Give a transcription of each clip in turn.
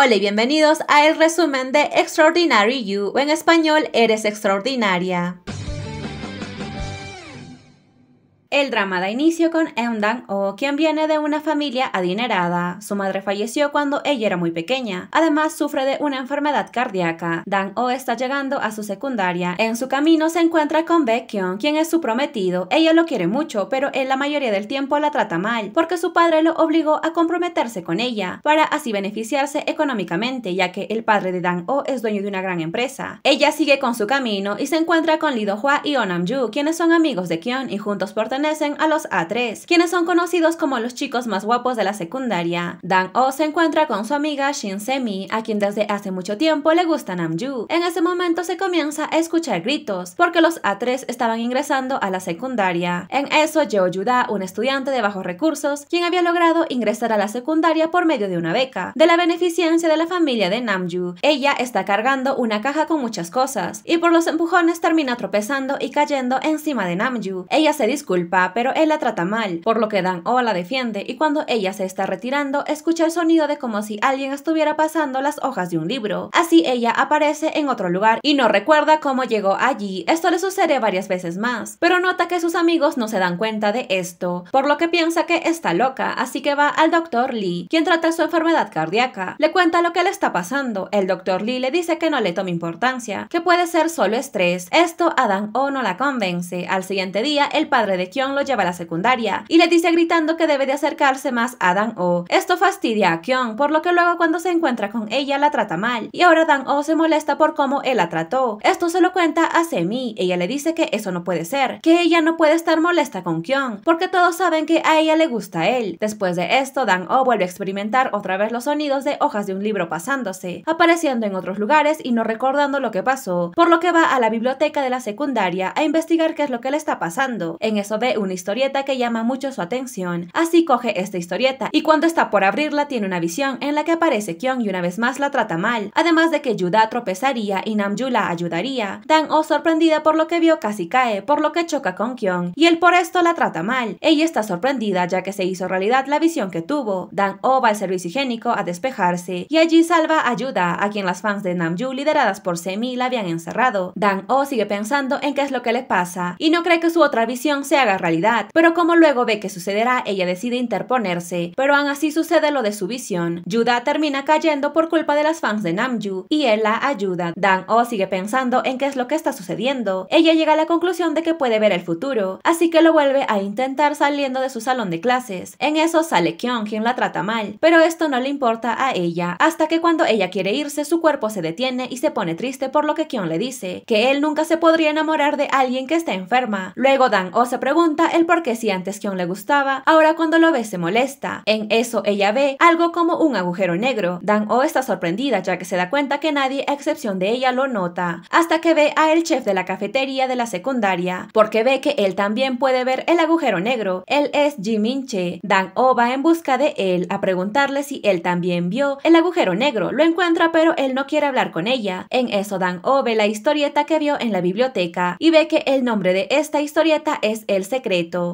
Hola y bienvenidos a el resumen de Extraordinary You, o en español Eres Extraordinaria. El drama da inicio con Eun Dan Oh, quien viene de una familia adinerada. Su madre falleció cuando ella era muy pequeña. Además, sufre de una enfermedad cardíaca. Dan Oh está llegando a su secundaria. En su camino se encuentra con Baekhyun, quien es su prometido. Ella lo quiere mucho, pero en la mayoría del tiempo la trata mal, porque su padre lo obligó a comprometerse con ella, para así beneficiarse económicamente, ya que el padre de Dan Oh es dueño de una gran empresa. Ella sigue con su camino y se encuentra con Lido Do Hwa y Onam Nam quienes son amigos de Kyon y juntos por pertenecen a los A3, quienes son conocidos como los chicos más guapos de la secundaria. Dan Oh se encuentra con su amiga Shin Semi, a quien desde hace mucho tiempo le gusta Namju. En ese momento se comienza a escuchar gritos, porque los A3 estaban ingresando a la secundaria. En eso, Jeo Yuda, un estudiante de bajos recursos, quien había logrado ingresar a la secundaria por medio de una beca, de la beneficencia de la familia de Namju. Ella está cargando una caja con muchas cosas, y por los empujones termina tropezando y cayendo encima de Namju. Ella se disculpa pero él la trata mal, por lo que Dan O la defiende y cuando ella se está retirando, escucha el sonido de como si alguien estuviera pasando las hojas de un libro. Así ella aparece en otro lugar y no recuerda cómo llegó allí. Esto le sucede varias veces más, pero nota que sus amigos no se dan cuenta de esto, por lo que piensa que está loca, así que va al doctor Lee, quien trata su enfermedad cardíaca. Le cuenta lo que le está pasando. El doctor Lee le dice que no le tome importancia, que puede ser solo estrés. Esto a Dan O no la convence. Al siguiente día, el padre de lo lleva a la secundaria y le dice gritando que debe de acercarse más a Dan O. Oh. Esto fastidia a Kyung, por lo que luego cuando se encuentra con ella la trata mal y ahora Dan O oh se molesta por cómo él la trató. Esto se lo cuenta a Semi, ella le dice que eso no puede ser, que ella no puede estar molesta con Kyung, porque todos saben que a ella le gusta él. Después de esto, Dan O oh vuelve a experimentar otra vez los sonidos de hojas de un libro pasándose, apareciendo en otros lugares y no recordando lo que pasó, por lo que va a la biblioteca de la secundaria a investigar qué es lo que le está pasando. En eso ve una historieta que llama mucho su atención. Así coge esta historieta y cuando está por abrirla tiene una visión en la que aparece Kyung y una vez más la trata mal, además de que Yuda tropezaría y Namju la ayudaría. Dan Oh sorprendida por lo que vio casi cae, por lo que choca con Kyung y él por esto la trata mal. Ella está sorprendida ya que se hizo realidad la visión que tuvo. Dan o oh, va al servicio higiénico a despejarse y allí salva a Yuda, a quien las fans de Namju lideradas por Semi la habían encerrado. Dan o oh, sigue pensando en qué es lo que le pasa y no cree que su otra visión se haga realidad, pero como luego ve que sucederá, ella decide interponerse, pero aún así sucede lo de su visión. Yuda termina cayendo por culpa de las fans de Namju y él la ayuda. Dan Oh sigue pensando en qué es lo que está sucediendo. Ella llega a la conclusión de que puede ver el futuro, así que lo vuelve a intentar saliendo de su salón de clases. En eso sale Kyung, quien la trata mal, pero esto no le importa a ella, hasta que cuando ella quiere irse, su cuerpo se detiene y se pone triste por lo que Kyung le dice, que él nunca se podría enamorar de alguien que está enferma. Luego Dan Oh se pregunta el por qué si antes Kion le gustaba, ahora cuando lo ve se molesta. En eso ella ve algo como un agujero negro. Dan O está sorprendida ya que se da cuenta que nadie a excepción de ella lo nota, hasta que ve a el chef de la cafetería de la secundaria, porque ve que él también puede ver el agujero negro. Él es Jimin Dan O va en busca de él a preguntarle si él también vio el agujero negro. Lo encuentra pero él no quiere hablar con ella. En eso Dan O ve la historieta que vio en la biblioteca y ve que el nombre de esta historieta es El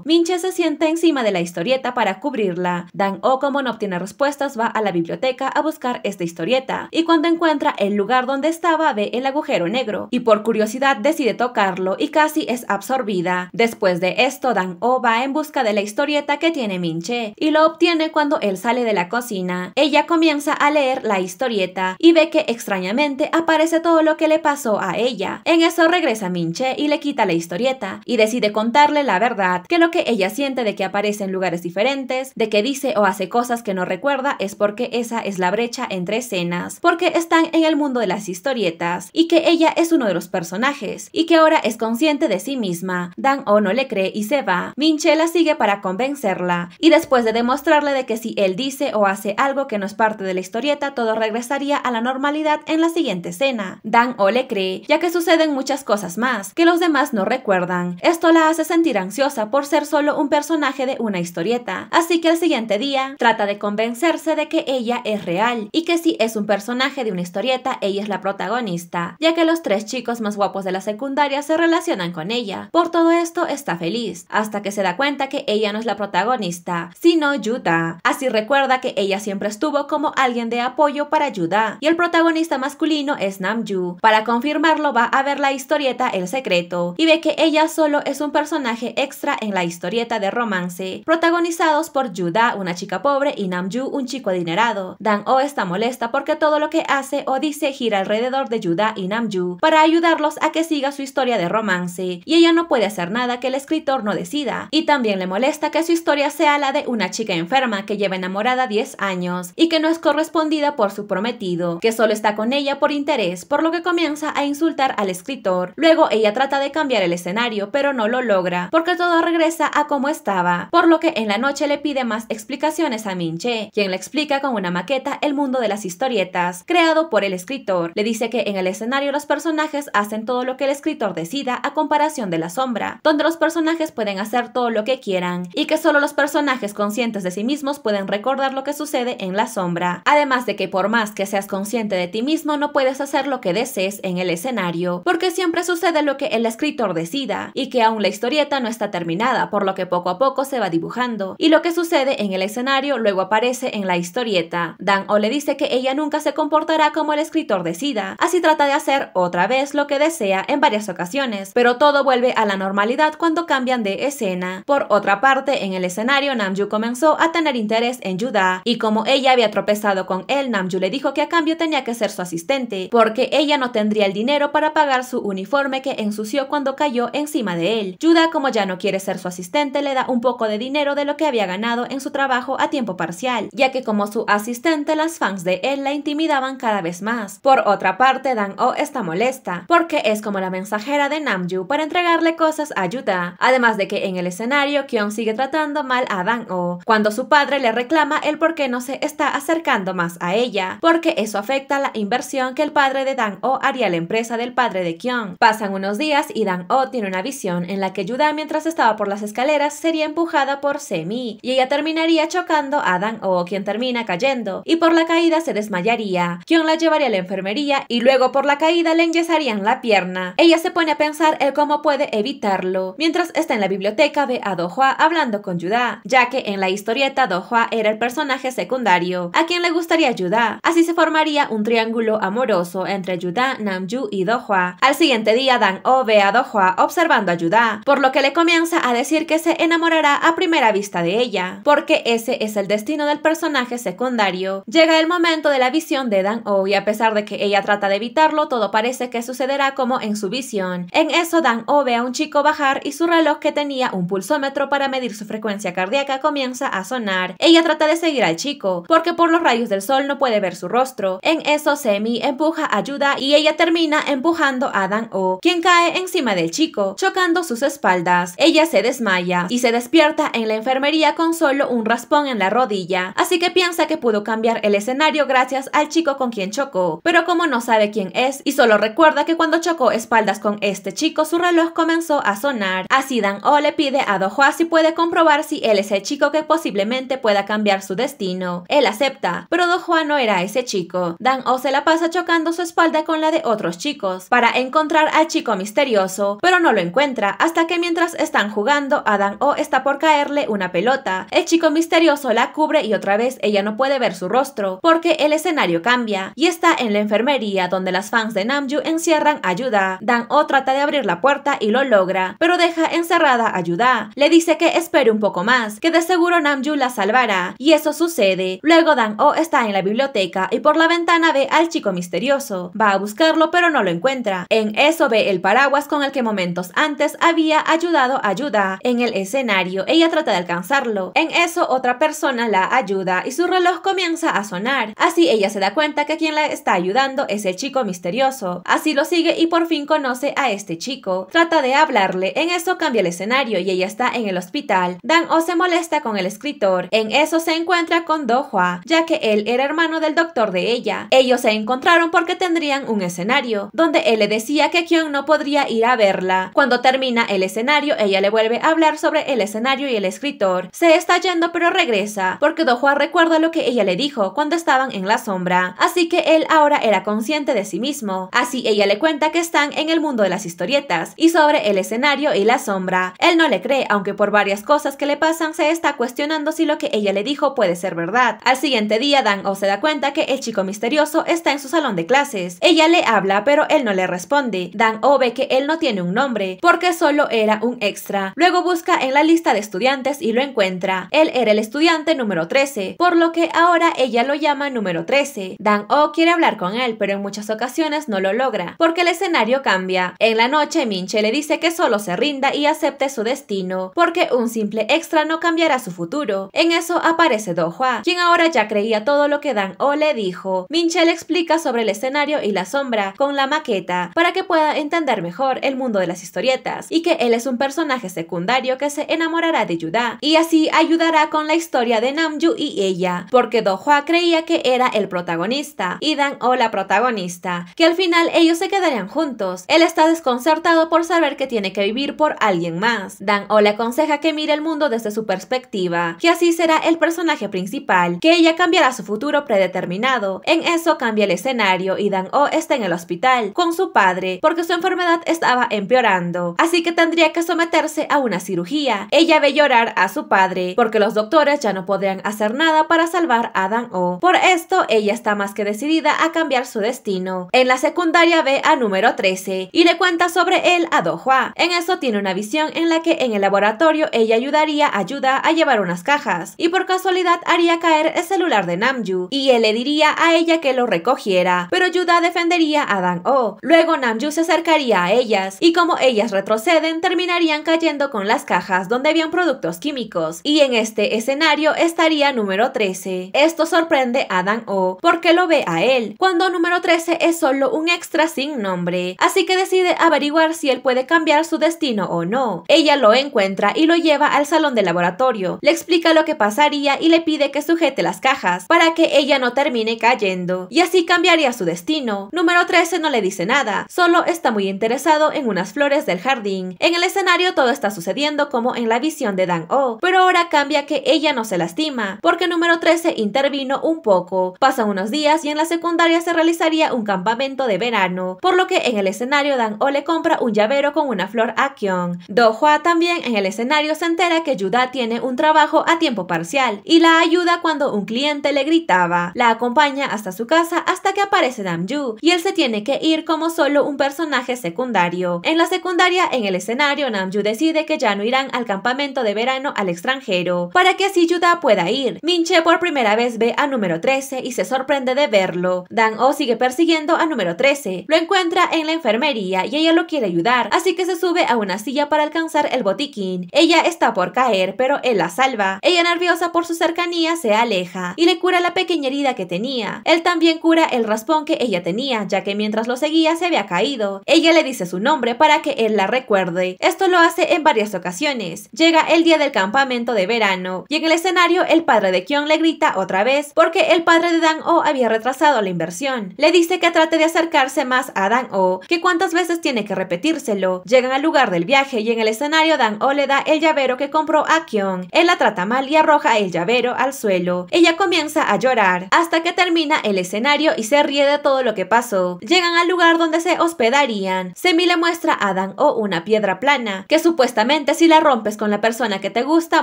Minche se sienta encima de la historieta para cubrirla. Dan O oh como no obtiene respuestas va a la biblioteca a buscar esta historieta y cuando encuentra el lugar donde estaba ve el agujero negro y por curiosidad decide tocarlo y casi es absorbida. Después de esto Dan O oh va en busca de la historieta que tiene Minche y lo obtiene cuando él sale de la cocina. Ella comienza a leer la historieta y ve que extrañamente aparece todo lo que le pasó a ella. En eso regresa Minche y le quita la historieta y decide contarle la verdad que lo que ella siente de que aparece en lugares diferentes, de que dice o hace cosas que no recuerda es porque esa es la brecha entre escenas, porque están en el mundo de las historietas y que ella es uno de los personajes y que ahora es consciente de sí misma. Dan o no le cree y se va. Minche la sigue para convencerla y después de demostrarle de que si él dice o hace algo que no es parte de la historieta, todo regresaría a la normalidad en la siguiente escena. Dan o le cree, ya que suceden muchas cosas más que los demás no recuerdan. Esto la hace sentir ansiosa por ser solo un personaje de una historieta, así que al siguiente día trata de convencerse de que ella es real y que si es un personaje de una historieta, ella es la protagonista, ya que los tres chicos más guapos de la secundaria se relacionan con ella. Por todo esto está feliz, hasta que se da cuenta que ella no es la protagonista, sino Yuta. Así recuerda que ella siempre estuvo como alguien de apoyo para Yuda, y el protagonista masculino es Namju. Para confirmarlo va a ver la historieta El Secreto, y ve que ella solo es un personaje extra en la historieta de romance, protagonizados por Yuda, una chica pobre, y Namju, un chico adinerado. Dan O está molesta porque todo lo que hace o dice gira alrededor de Yuda y Namju para ayudarlos a que siga su historia de romance, y ella no puede hacer nada que el escritor no decida. Y también le molesta que su historia sea la de una chica enferma que lleva enamorada 10 años y que no es correspondida por su prometido, que solo está con ella por interés, por lo que comienza a insultar al escritor. Luego ella trata de cambiar el escenario, pero no lo logra, porque todo regresa a como estaba, por lo que en la noche le pide más explicaciones a Minche, quien le explica con una maqueta el mundo de las historietas, creado por el escritor. Le dice que en el escenario los personajes hacen todo lo que el escritor decida a comparación de la sombra, donde los personajes pueden hacer todo lo que quieran y que solo los personajes conscientes de sí mismos pueden recordar lo que sucede en la sombra, además de que por más que seas consciente de ti mismo no puedes hacer lo que desees en el escenario, porque siempre sucede lo que el escritor decida y que aún la historieta no está terminada, por lo que poco a poco se va dibujando. Y lo que sucede en el escenario luego aparece en la historieta. Dan O le dice que ella nunca se comportará como el escritor decida, así trata de hacer otra vez lo que desea en varias ocasiones, pero todo vuelve a la normalidad cuando cambian de escena. Por otra parte, en el escenario Namju comenzó a tener interés en Yuda, y como ella había tropezado con él, Namju le dijo que a cambio tenía que ser su asistente, porque ella no tendría el dinero para pagar su uniforme que ensució cuando cayó encima de él. Yuda, como ya no quiere ser su asistente le da un poco de dinero de lo que había ganado en su trabajo a tiempo parcial, ya que como su asistente las fans de él la intimidaban cada vez más. Por otra parte, Dan O está molesta, porque es como la mensajera de Namju para entregarle cosas a Yuta, además de que en el escenario Kyon sigue tratando mal a Dan O, cuando su padre le reclama el por qué no se está acercando más a ella, porque eso afecta la inversión que el padre de Dan O haría la empresa del padre de Kyung. Pasan unos días y Dan O tiene una visión en la que Yuda mientras estaba por las escaleras, sería empujada por Semi, y ella terminaría chocando a Dan O, quien termina cayendo, y por la caída se desmayaría. quien la llevaría a la enfermería y luego por la caída le enyesarían la pierna. Ella se pone a pensar el cómo puede evitarlo. Mientras está en la biblioteca, ve a Hua hablando con Yudah, ya que en la historieta Hua era el personaje secundario, a quien le gustaría ayudar Así se formaría un triángulo amoroso entre Yuda, Namju y Dohua. Al siguiente día, Dan O ve a Hua observando a Yudah, por lo que le comienza comienza a decir que se enamorará a primera vista de ella, porque ese es el destino del personaje secundario. Llega el momento de la visión de Dan-Oh y a pesar de que ella trata de evitarlo, todo parece que sucederá como en su visión. En eso dan O ve a un chico bajar y su reloj que tenía un pulsómetro para medir su frecuencia cardíaca comienza a sonar. Ella trata de seguir al chico, porque por los rayos del sol no puede ver su rostro. En eso Semi empuja ayuda y ella termina empujando a dan O quien cae encima del chico, chocando sus espaldas ella se desmaya y se despierta en la enfermería con solo un raspón en la rodilla, así que piensa que pudo cambiar el escenario gracias al chico con quien chocó, pero como no sabe quién es y solo recuerda que cuando chocó espaldas con este chico su reloj comenzó a sonar, así Dan O le pide a Dohua si puede comprobar si él es el chico que posiblemente pueda cambiar su destino. Él acepta, pero Dohua no era ese chico. Dan O se la pasa chocando su espalda con la de otros chicos para encontrar al chico misterioso, pero no lo encuentra hasta que mientras están jugando, a Dan O está por caerle una pelota. El chico misterioso la cubre y otra vez ella no puede ver su rostro, porque el escenario cambia, y está en la enfermería donde las fans de Namju encierran a Yuda. Dan O trata de abrir la puerta y lo logra, pero deja encerrada a Yuda. Le dice que espere un poco más, que de seguro Namju la salvará, y eso sucede. Luego Dan O está en la biblioteca y por la ventana ve al chico misterioso. Va a buscarlo pero no lo encuentra. En eso ve el paraguas con el que momentos antes había ayudado ayuda en el escenario. Ella trata de alcanzarlo. En eso otra persona la ayuda y su reloj comienza a sonar. Así ella se da cuenta que quien la está ayudando es el chico misterioso. Así lo sigue y por fin conoce a este chico. Trata de hablarle. En eso cambia el escenario y ella está en el hospital. Dan O se molesta con el escritor. En eso se encuentra con Hua, ya que él era hermano del doctor de ella. Ellos se encontraron porque tendrían un escenario, donde él le decía que Kyung no podría ir a verla. Cuando termina el escenario, ella le vuelve a hablar sobre el escenario y el escritor. Se está yendo pero regresa, porque Dohua recuerda lo que ella le dijo cuando estaban en la sombra, así que él ahora era consciente de sí mismo. Así ella le cuenta que están en el mundo de las historietas y sobre el escenario y la sombra. Él no le cree, aunque por varias cosas que le pasan se está cuestionando si lo que ella le dijo puede ser verdad. Al siguiente día, Dan O se da cuenta que el chico misterioso está en su salón de clases. Ella le habla, pero él no le responde. Dan O ve que él no tiene un nombre, porque solo era un ex Luego busca en la lista de estudiantes y lo encuentra. Él era el estudiante número 13, por lo que ahora ella lo llama número 13. Dan O quiere hablar con él, pero en muchas ocasiones no lo logra, porque el escenario cambia. En la noche, Minche le dice que solo se rinda y acepte su destino, porque un simple extra no cambiará su futuro. En eso aparece Do Hua, quien ahora ya creía todo lo que Dan O le dijo. Minche le explica sobre el escenario y la sombra con la maqueta, para que pueda entender mejor el mundo de las historietas, y que él es un personaje secundario que se enamorará de Yuda y así ayudará con la historia de Namju y ella, porque Hua creía que era el protagonista y Dan o oh, la protagonista, que al final ellos se quedarían juntos. Él está desconcertado por saber que tiene que vivir por alguien más. Dan o oh, le aconseja que mire el mundo desde su perspectiva, que así será el personaje principal, que ella cambiará su futuro predeterminado. En eso cambia el escenario y Dan O oh, está en el hospital con su padre porque su enfermedad estaba empeorando, así que tendría que someter a una cirugía. Ella ve llorar a su padre porque los doctores ya no podrían hacer nada para salvar a Dan O. Por esto, ella está más que decidida a cambiar su destino. En la secundaria ve a número 13 y le cuenta sobre él a do Dohua. En eso tiene una visión en la que en el laboratorio ella ayudaría a Yuda a llevar unas cajas y por casualidad haría caer el celular de Namju y él le diría a ella que lo recogiera, pero Yuda defendería a Dan O. Luego Namju se acercaría a ellas y como ellas retroceden terminarían cayendo con las cajas donde habían productos químicos, y en este escenario estaría número 13. Esto sorprende a Dan O, porque lo ve a él, cuando número 13 es solo un extra sin nombre, así que decide averiguar si él puede cambiar su destino o no. Ella lo encuentra y lo lleva al salón de laboratorio, le explica lo que pasaría y le pide que sujete las cajas, para que ella no termine cayendo, y así cambiaría su destino. Número 13 no le dice nada, solo está muy interesado en unas flores del jardín. En el escenario todo está sucediendo como en la visión de Dan Oh, pero ahora cambia que ella no se lastima, porque número 13 intervino un poco. Pasan unos días y en la secundaria se realizaría un campamento de verano, por lo que en el escenario Dan Oh le compra un llavero con una flor a Kyung. Do Hwa también en el escenario se entera que Yuda tiene un trabajo a tiempo parcial y la ayuda cuando un cliente le gritaba. La acompaña hasta su casa hasta que aparece Namju y él se tiene que ir como solo un personaje secundario. En la secundaria, en el escenario, nam Namju decide que ya no irán al campamento de verano al extranjero, para que así Yuda pueda ir. Minche por primera vez ve a número 13 y se sorprende de verlo. Dan O sigue persiguiendo a número 13, lo encuentra en la enfermería y ella lo quiere ayudar, así que se sube a una silla para alcanzar el botiquín. Ella está por caer, pero él la salva. Ella nerviosa por su cercanía se aleja y le cura la pequeña herida que tenía. Él también cura el raspón que ella tenía, ya que mientras lo seguía se había caído. Ella le dice su nombre para que él la recuerde. Esto lo hace en varias ocasiones. Llega el día del campamento de verano y en el escenario el padre de Kion le grita otra vez porque el padre de Dan O oh había retrasado la inversión. Le dice que trate de acercarse más a Dan O, oh, que cuántas veces tiene que repetírselo. Llegan al lugar del viaje y en el escenario Dan O oh le da el llavero que compró a Kion. Él la trata mal y arroja el llavero al suelo. Ella comienza a llorar hasta que termina el escenario y se ríe de todo lo que pasó. Llegan al lugar donde se hospedarían. Semi le muestra a Dan O una piedra plana que supuestamente si la rompes con la persona que te gusta,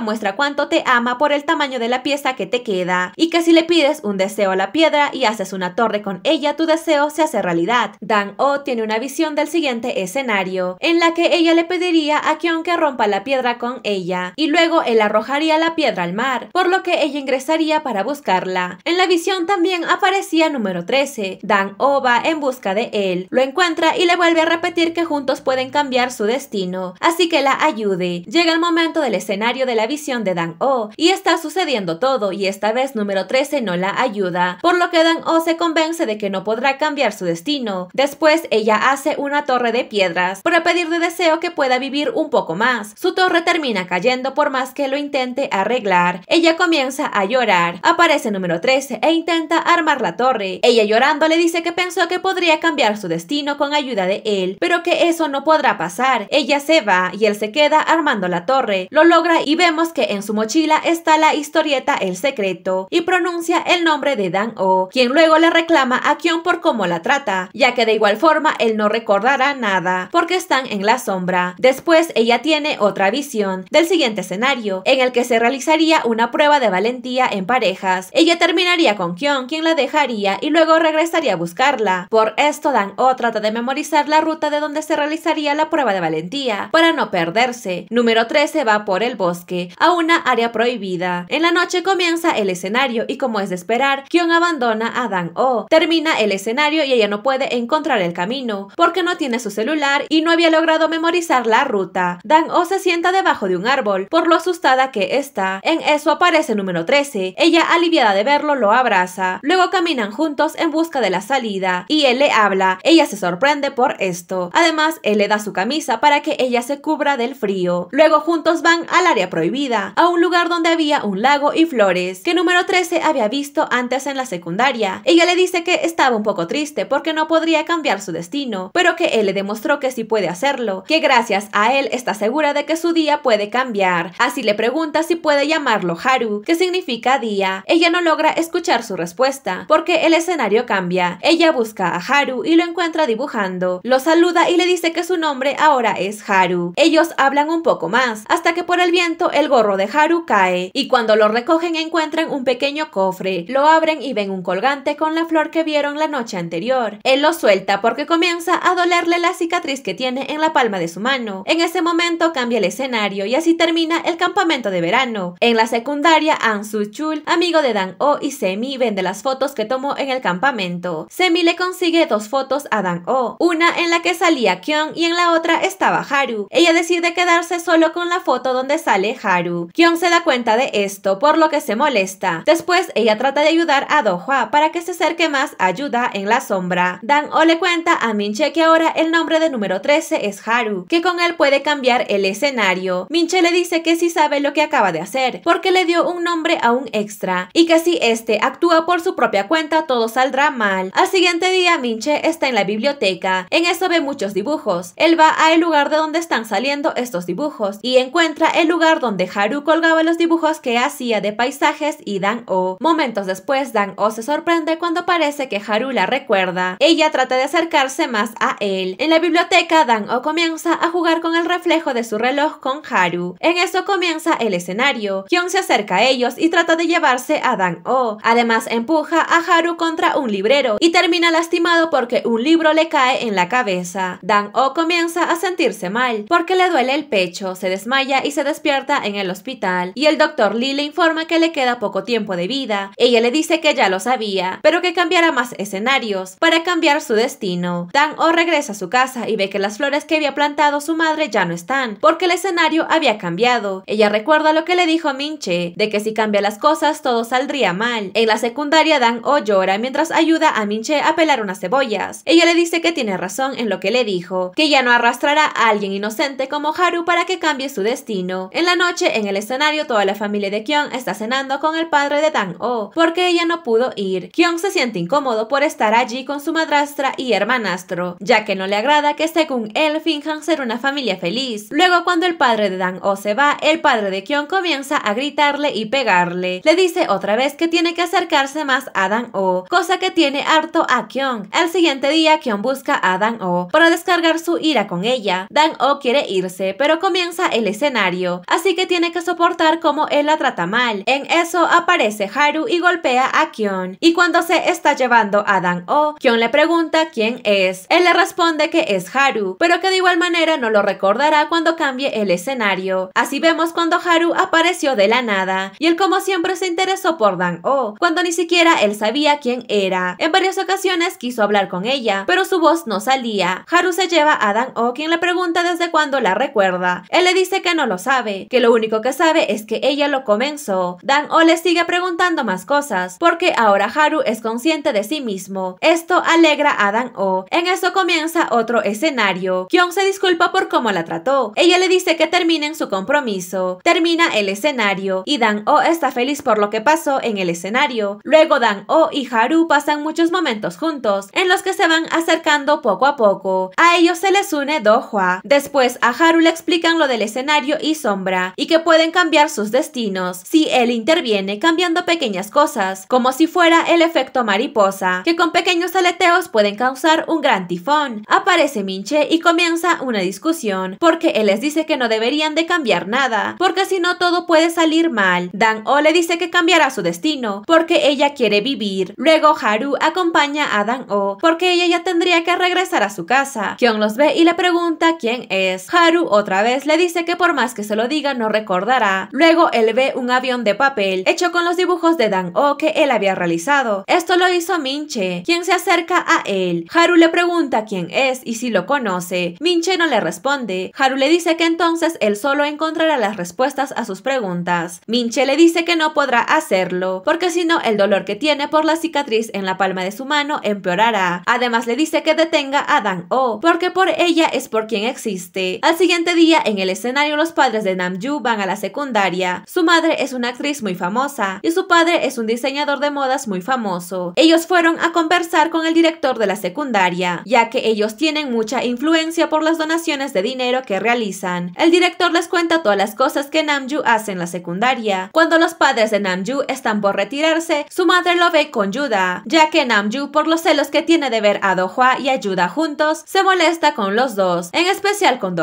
muestra cuánto te ama por el tamaño de la pieza que te queda, y que si le pides un deseo a la piedra y haces una torre con ella, tu deseo se hace realidad. Dan O tiene una visión del siguiente escenario, en la que ella le pediría a Kion que rompa la piedra con ella, y luego él arrojaría la piedra al mar, por lo que ella ingresaría para buscarla. En la visión también aparecía número 13, Dan O va en busca de él, lo encuentra y le vuelve a repetir que juntos pueden cambiar su destino. Así que la ayude. Llega el momento del escenario de la visión de Dan O oh, y está sucediendo todo y esta vez número 13 no la ayuda, por lo que Dan O oh se convence de que no podrá cambiar su destino. Después ella hace una torre de piedras para pedir de deseo que pueda vivir un poco más. Su torre termina cayendo por más que lo intente arreglar. Ella comienza a llorar. Aparece número 13 e intenta armar la torre. Ella llorando le dice que pensó que podría cambiar su destino con ayuda de él, pero que eso no podrá pasar. Ella se va y él se queda armando la torre. Lo logra y vemos que en su mochila está la historieta El Secreto y pronuncia el nombre de Dan O, oh, quien luego le reclama a Kion por cómo la trata, ya que de igual forma él no recordará nada porque están en la sombra. Después ella tiene otra visión del siguiente escenario, en el que se realizaría una prueba de valentía en parejas. Ella terminaría con Kion, quien la dejaría y luego regresaría a buscarla. Por esto Dan O oh trata de memorizar la ruta de donde se realizaría la prueba de valentía para no perderse. Número 13 va por el bosque, a una área prohibida. En la noche comienza el escenario y como es de esperar, Kion abandona a Dan O. Oh. Termina el escenario y ella no puede encontrar el camino, porque no tiene su celular y no había logrado memorizar la ruta. Dan O oh se sienta debajo de un árbol, por lo asustada que está. En eso aparece número 13. Ella, aliviada de verlo, lo abraza. Luego caminan juntos en busca de la salida y él le habla. Ella se sorprende por esto. Además, él le da su camisa para que ella se del frío. Luego juntos van al área prohibida, a un lugar donde había un lago y flores, que número 13 había visto antes en la secundaria. Ella le dice que estaba un poco triste porque no podría cambiar su destino, pero que él le demostró que sí puede hacerlo, que gracias a él está segura de que su día puede cambiar. Así le pregunta si puede llamarlo Haru, que significa día. Ella no logra escuchar su respuesta, porque el escenario cambia. Ella busca a Haru y lo encuentra dibujando. Lo saluda y le dice que su nombre ahora es Haru ellos hablan un poco más, hasta que por el viento el gorro de Haru cae, y cuando lo recogen encuentran un pequeño cofre, lo abren y ven un colgante con la flor que vieron la noche anterior. Él lo suelta porque comienza a dolerle la cicatriz que tiene en la palma de su mano. En ese momento cambia el escenario y así termina el campamento de verano. En la secundaria, An Su Chul, amigo de Dan O oh y Semi, vende las fotos que tomó en el campamento. Semi le consigue dos fotos a Dan O, oh, una en la que salía Kyung y en la otra estaba Haru. Ella decide quedarse solo con la foto donde sale Haru. Kion se da cuenta de esto, por lo que se molesta. Después, ella trata de ayudar a Dohua para que se acerque más a en la sombra. Dan O le cuenta a Minche que ahora el nombre de número 13 es Haru, que con él puede cambiar el escenario. Minche le dice que sí sabe lo que acaba de hacer, porque le dio un nombre a un extra, y que si este actúa por su propia cuenta todo saldrá mal. Al siguiente día, Minche está en la biblioteca. En eso ve muchos dibujos. Él va al lugar de donde están saliendo estos dibujos y encuentra el lugar donde Haru colgaba los dibujos que hacía de paisajes y Dan-o. Momentos después, Dan-o se sorprende cuando parece que Haru la recuerda. Ella trata de acercarse más a él. En la biblioteca, Dan-o comienza a jugar con el reflejo de su reloj con Haru. En eso comienza el escenario. Hyun se acerca a ellos y trata de llevarse a Dan-o. Además, empuja a Haru contra un librero y termina lastimado porque un libro le cae en la cabeza. Dan-o comienza a sentirse mal, que le duele el pecho, se desmaya y se despierta en el hospital, y el doctor Lee le informa que le queda poco tiempo de vida. Ella le dice que ya lo sabía, pero que cambiará más escenarios para cambiar su destino. Dan O regresa a su casa y ve que las flores que había plantado su madre ya no están, porque el escenario había cambiado. Ella recuerda lo que le dijo Minche, de que si cambia las cosas todo saldría mal. En la secundaria Dan O llora mientras ayuda a Minche a pelar unas cebollas. Ella le dice que tiene razón en lo que le dijo, que ya no arrastrará a alguien inocente como Haru para que cambie su destino. En la noche, en el escenario, toda la familia de Kion está cenando con el padre de Dan-oh, porque ella no pudo ir. Kion se siente incómodo por estar allí con su madrastra y hermanastro, ya que no le agrada que según él finjan ser una familia feliz. Luego, cuando el padre de Dan-oh se va, el padre de Kion comienza a gritarle y pegarle. Le dice otra vez que tiene que acercarse más a Dan-oh, cosa que tiene harto a Kion. Al siguiente día, Kion busca a Dan-oh para descargar su ira con ella. Dan-oh quiere irse, pero comienza el escenario, así que tiene que soportar cómo él la trata mal. En eso aparece Haru y golpea a Kion, y cuando se está llevando a Dan O, Kion le pregunta quién es. Él le responde que es Haru, pero que de igual manera no lo recordará cuando cambie el escenario. Así vemos cuando Haru apareció de la nada, y él como siempre se interesó por Dan O, cuando ni siquiera él sabía quién era. En varias ocasiones quiso hablar con ella, pero su voz no salía. Haru se lleva a Dan O, quien le pregunta desde cuándo la recuerda. Él le dice que no lo sabe, que lo único que sabe es que ella lo comenzó. Dan O le sigue preguntando más cosas, porque ahora Haru es consciente de sí mismo. Esto alegra a Dan O. En eso comienza otro escenario. Kion se disculpa por cómo la trató. Ella le dice que terminen su compromiso. Termina el escenario y Dan O está feliz por lo que pasó en el escenario. Luego Dan O y Haru pasan muchos momentos juntos, en los que se van acercando poco a poco. A ellos se les une Do Después a Haru le explican lo del escenario y sombra, y que pueden cambiar sus destinos si él interviene cambiando pequeñas cosas, como si fuera el efecto mariposa, que con pequeños aleteos pueden causar un gran tifón. Aparece Minche y comienza una discusión, porque él les dice que no deberían de cambiar nada, porque si no todo puede salir mal. Dan O le dice que cambiará su destino, porque ella quiere vivir. Luego Haru acompaña a Dan O, porque ella ya tendría que regresar a su casa. Kion los ve y le pregunta quién es. Haru otra vez le dice que por más que se lo diga no recordará. Luego él ve un avión de papel hecho con los dibujos de Dan O oh que él había realizado. Esto lo hizo Minche, quien se acerca a él. Haru le pregunta quién es y si lo conoce. Minche no le responde. Haru le dice que entonces él solo encontrará las respuestas a sus preguntas. Minche le dice que no podrá hacerlo, porque si no el dolor que tiene por la cicatriz en la palma de su mano empeorará. Además le dice que detenga a Dan O, oh, porque por ella es por quien existe. Al siguiente día, en el escenario, los padres de Namju van a la secundaria. Su madre es una actriz muy famosa y su padre es un diseñador de modas muy famoso. Ellos fueron a conversar con el director de la secundaria, ya que ellos tienen mucha influencia por las donaciones de dinero que realizan. El director les cuenta todas las cosas que Namju hace en la secundaria. Cuando los padres de Namju están por retirarse, su madre lo ve con Yuda, ya que Namju, por los celos que tiene de ver a Dohua y a Yuda juntos, se molesta con los dos, en especial con Dohua.